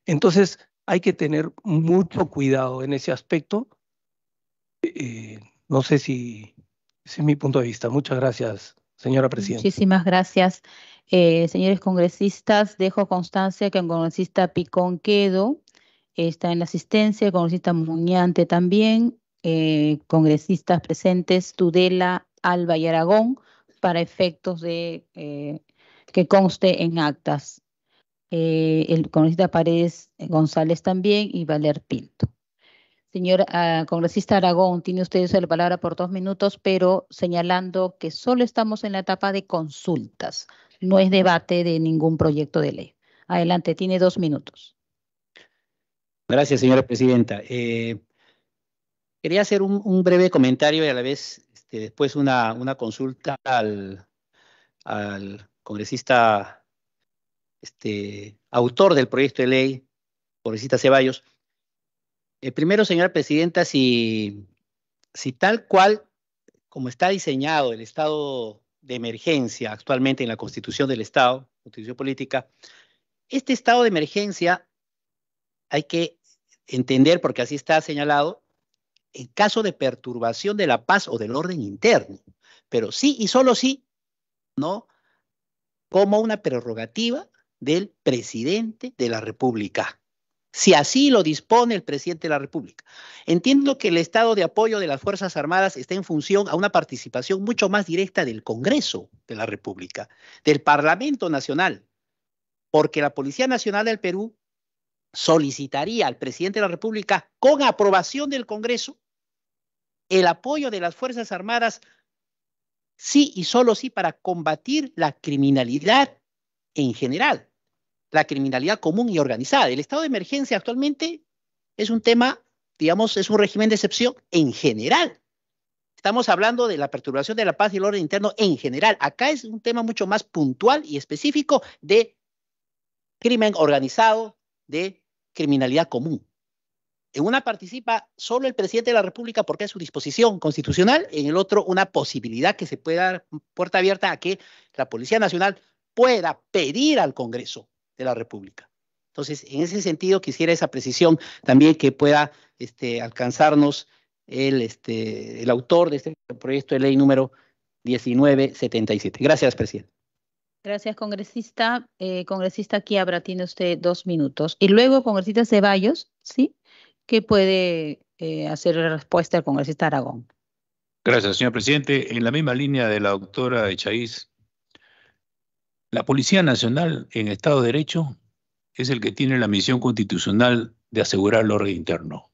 Entonces hay que tener mucho cuidado en ese aspecto. Eh, no sé si ese es mi punto de vista. Muchas gracias, señora presidenta. Muchísimas gracias. Eh, señores congresistas, dejo constancia que el congresista Picón Quedo está en la asistencia, el congresista Muñante también, eh, congresistas presentes Tudela, Alba y Aragón, para efectos de eh, que conste en actas. el congresista Paredes González también y Valer Pinto. Señor ah, congresista Aragón, tiene usted la palabra por dos minutos, pero señalando que solo estamos en la etapa de consultas no es debate de ningún proyecto de ley. Adelante, tiene dos minutos. Gracias, señora presidenta. Eh, quería hacer un, breve comentario y a la vez este, después una, consulta al, congresista este, autor del proyecto de ley, congresista Ceballos. Eh, primero, señora presidenta, si tal cual como está diseñado el Estado de emergencia actualmente en la constitución del Estado, constitución política, este estado de emergencia hay que entender, porque así está señalado, en caso de perturbación de la paz o del orden interno, pero sí y solo sí, ¿no? Como una prerrogativa del presidente de la República si así lo dispone el presidente de la República. Entiendo que el estado de apoyo de las Fuerzas Armadas está en función a una participación mucho más directa del Congreso de la República, del Parlamento Nacional, porque la Policía Nacional del Perú solicitaría al presidente de la República, con aprobación del Congreso, el apoyo de las Fuerzas Armadas, sí y solo sí, para combatir la criminalidad en general la criminalidad común y organizada. El estado de emergencia actualmente es un tema, digamos, es un régimen de excepción en general. Estamos hablando de la perturbación de la paz y el orden interno en general. Acá es un tema mucho más puntual y específico de crimen organizado, de criminalidad común. En una participa solo el presidente de la República porque es su disposición constitucional, en el otro una posibilidad que se pueda dar puerta abierta a que la Policía Nacional pueda pedir al Congreso la República. Entonces, en ese sentido, quisiera esa precisión también que pueda este, alcanzarnos el, este, el autor de este proyecto de ley número 1977. Gracias, presidente. Gracias, congresista. congresista eh, congresista Quiabra, tiene usted dos minutos. Y luego, congresista Ceballos, ¿sí? Que puede eh, hacer la respuesta al congresista Aragón. Gracias, señor presidente. En la misma línea de la doctora Echaís, la Policía Nacional en Estado de Derecho es el que tiene la misión constitucional de asegurar el orden interno.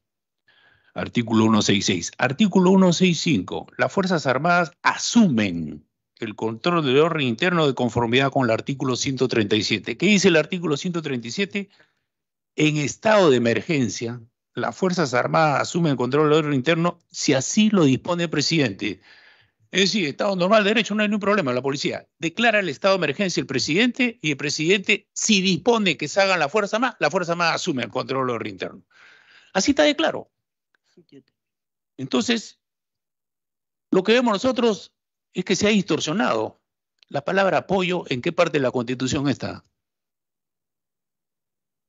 Artículo 166. Artículo 165. Las Fuerzas Armadas asumen el control del orden interno de conformidad con el artículo 137. ¿Qué dice el artículo 137? En estado de emergencia, las Fuerzas Armadas asumen el control del orden interno si así lo dispone el presidente. Es decir, Estado normal derecho, no hay ningún problema. La policía declara el estado de emergencia el presidente y el presidente, si dispone que se hagan la Fuerza más, la Fuerza más asume el control del interno. Así está de claro. Entonces, lo que vemos nosotros es que se ha distorsionado la palabra apoyo en qué parte de la Constitución está.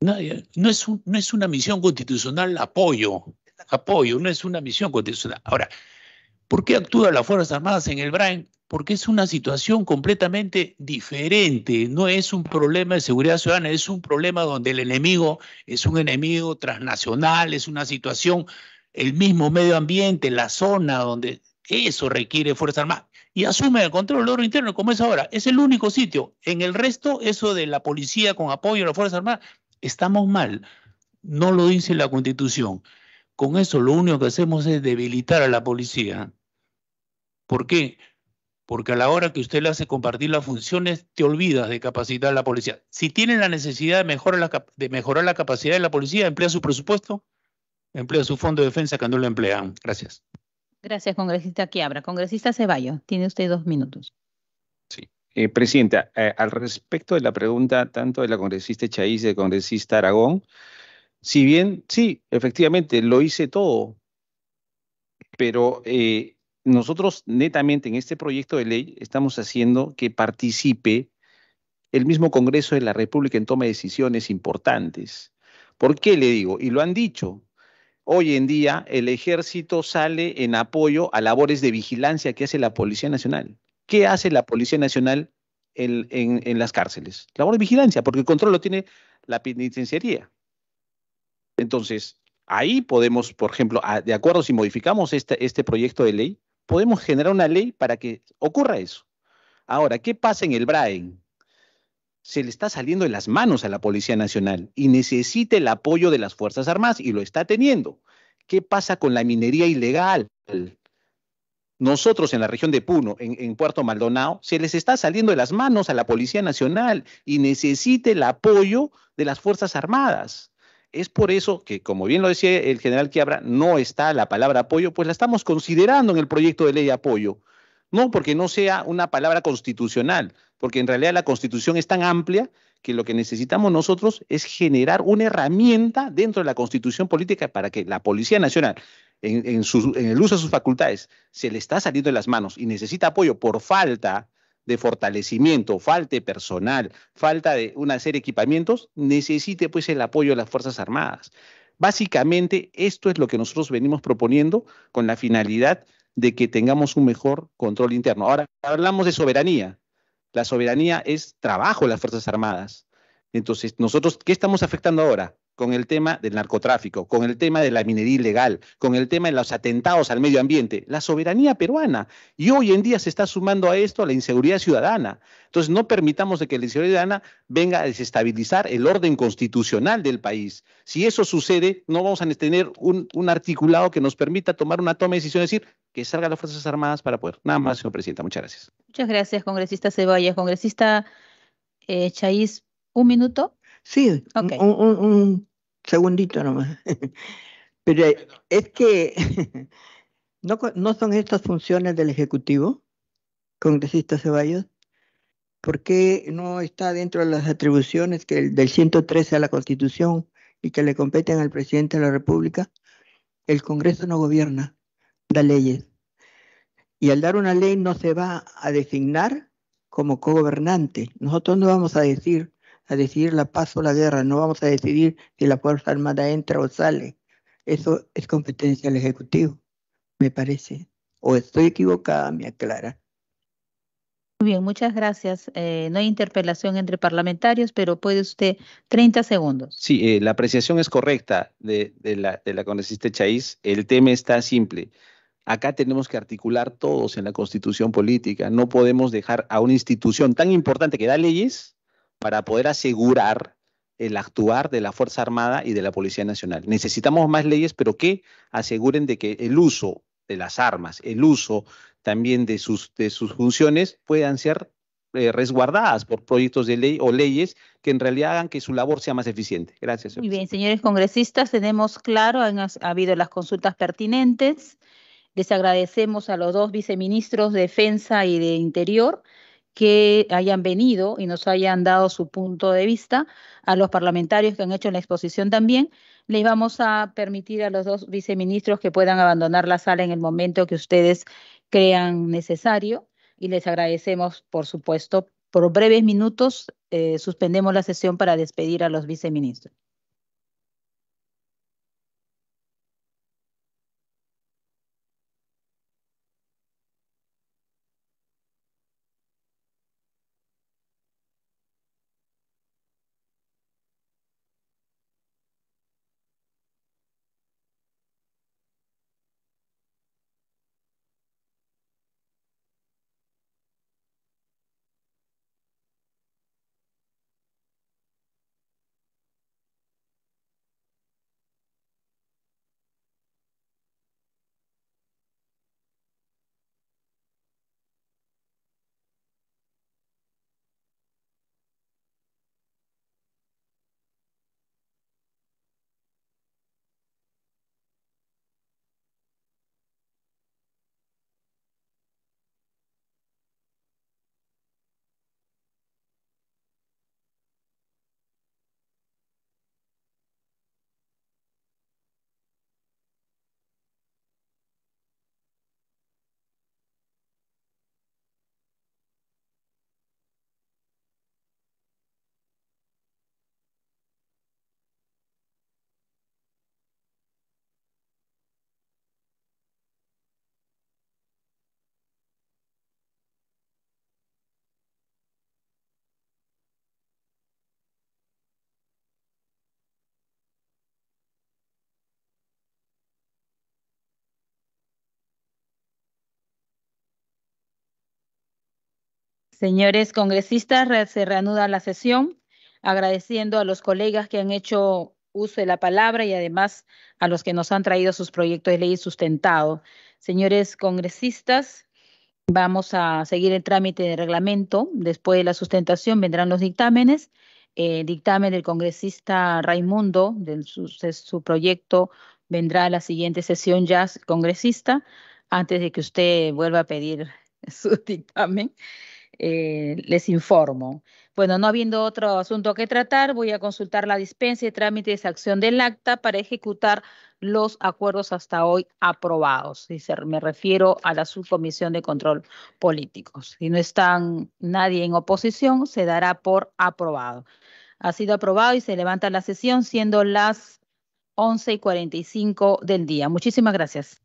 nadie es, no es una misión constitucional apoyo. Apoyo, no es una misión constitucional. Ahora, ¿Por qué actúa las Fuerzas Armadas en el Brain? Porque es una situación completamente diferente, no es un problema de seguridad ciudadana, es un problema donde el enemigo es un enemigo transnacional, es una situación, el mismo medio ambiente, la zona donde eso requiere Fuerzas Armadas. Y asume el control del oro interno como es ahora. Es el único sitio. En el resto, eso de la policía con apoyo a las Fuerzas Armadas, estamos mal. No lo dice la Constitución. Con eso lo único que hacemos es debilitar a la policía. ¿Por qué? Porque a la hora que usted le hace compartir las funciones, te olvidas de capacitar a la policía. Si tienen la necesidad de mejorar la, capacidad de la policía, emplea su presupuesto, emplea su fondo de defensa que no lo emplean. Gracias. Gracias, congresista Quiabra. Congresista Ceballos, tiene usted dos minutos. Sí. Eh, presidenta, eh, al respecto de la pregunta tanto de la congresista Chaís y congresista Aragón, si bien, sí, efectivamente, lo hice todo, pero eh, nosotros netamente en este proyecto de ley estamos haciendo que participe el mismo Congreso de la República en toma de decisiones importantes. ¿Por qué le digo? Y lo han dicho. Hoy en día el ejército sale en apoyo a labores de vigilancia que hace la Policía Nacional. ¿Qué hace la Policía Nacional en, las cárceles? Labor de vigilancia, porque el control lo tiene la penitenciaría. Entonces, ahí podemos, por ejemplo, de acuerdo, si modificamos este, este proyecto de ley, podemos generar una ley para que ocurra eso. Ahora, ¿qué pasa en el Braen? Se le está saliendo de las manos a la Policía Nacional y necesita el apoyo de las Fuerzas Armadas y lo está teniendo. ¿Qué pasa con la minería ilegal? Nosotros en la región de Puno, en, Puerto Maldonado, se les está saliendo de las manos a la Policía Nacional y necesita el apoyo de las Fuerzas Armadas. Es por eso que, como bien lo decía el general Quiabra, no está la palabra apoyo, pues la estamos considerando en el proyecto de ley de apoyo. No porque no sea una palabra constitucional, porque en realidad la constitución es tan amplia que lo que necesitamos nosotros es generar una herramienta dentro de la constitución política para que la Policía Nacional, en, en el uso de sus facultades, se le está saliendo de las manos y necesita apoyo por falta de fortalecimiento, falta de personal, falta de una serie de equipamientos, necesite pues el apoyo de las Fuerzas Armadas. Básicamente, esto es lo que nosotros venimos proponiendo con la finalidad de que tengamos un mejor control interno. Ahora, hablamos de soberanía. La soberanía es trabajo de las Fuerzas Armadas. Entonces, nosotros, ¿qué estamos afectando ahora? con el tema del narcotráfico, con el tema de la minería ilegal, con el tema de los atentados al medio ambiente, la soberanía peruana. Y hoy en día se está sumando a esto la inseguridad ciudadana. Entonces, no permitamos de que la inseguridad ciudadana venga a desestabilizar el orden constitucional del país. Si eso sucede, no vamos a tener un, articulado que nos permita tomar una toma de decisión, y decir, que salgan las Fuerzas Armadas para poder. Nada más, señor Presidenta. Muchas gracias. Muchas gracias, congresista Ceballos. Congresista eh, un minuto. Sí, okay. un, segundito nomás. Pero es que ¿no, son estas funciones del Ejecutivo, congresista Ceballos, porque no está dentro de las atribuciones que del 113 a la Constitución y que le competen al presidente de la República? El Congreso no gobierna, da leyes. Y al dar una ley no se va a designar como cogobernante. Nosotros no vamos a decir a decidir la paz o la guerra, no vamos a decidir si la Fuerza Armada entra o sale. Eso es competencia del Ejecutivo, me parece. O estoy equivocada, me aclara. Muy bien, muchas gracias. Eh, no hay interpelación entre parlamentarios, pero puede usted 30 segundos. Sí, eh, la apreciación es correcta de, la, de la congresista Chaís. El tema está simple. Acá tenemos que articular todos en la constitución política. No podemos dejar a una institución tan importante que da leyes para poder asegurar el actuar de la Fuerza Armada y de la Policía Nacional. Necesitamos más leyes, pero que aseguren de que el uso de las armas, el uso también de sus, de sus funciones puedan ser eh, resguardadas por proyectos de ley o leyes que en realidad hagan que su labor sea más eficiente. Gracias. Muy bien, señores congresistas, tenemos claro, han, ha habido las consultas pertinentes. Les agradecemos a los dos viceministros de Defensa y de Interior que hayan venido y nos hayan dado su punto de vista, a los parlamentarios que han hecho la exposición también. Les vamos a permitir a los dos viceministros que puedan abandonar la sala en el momento que ustedes crean necesario y les agradecemos, por supuesto, por breves minutos eh, suspendemos la sesión para despedir a los viceministros. Señores congresistas, se reanuda la sesión, agradeciendo a los colegas que han hecho uso de la palabra y además a los que nos han traído sus proyectos de ley sustentados. Señores congresistas, vamos a seguir el trámite de reglamento. Después de la sustentación vendrán los dictámenes. El dictamen del congresista Raimundo, su, su proyecto, vendrá a la siguiente sesión ya congresista, antes de que usted vuelva a pedir su dictamen. Eh, les informo. Bueno, no habiendo otro asunto que tratar, voy a consultar la dispensa y trámite de acción del acta para ejecutar los acuerdos hasta hoy aprobados. me refiero a la subcomisión de control políticos. Si no está nadie en oposición, se dará por aprobado. Ha sido aprobado y se levanta la sesión siendo las 11 y 45 del día. Muchísimas gracias.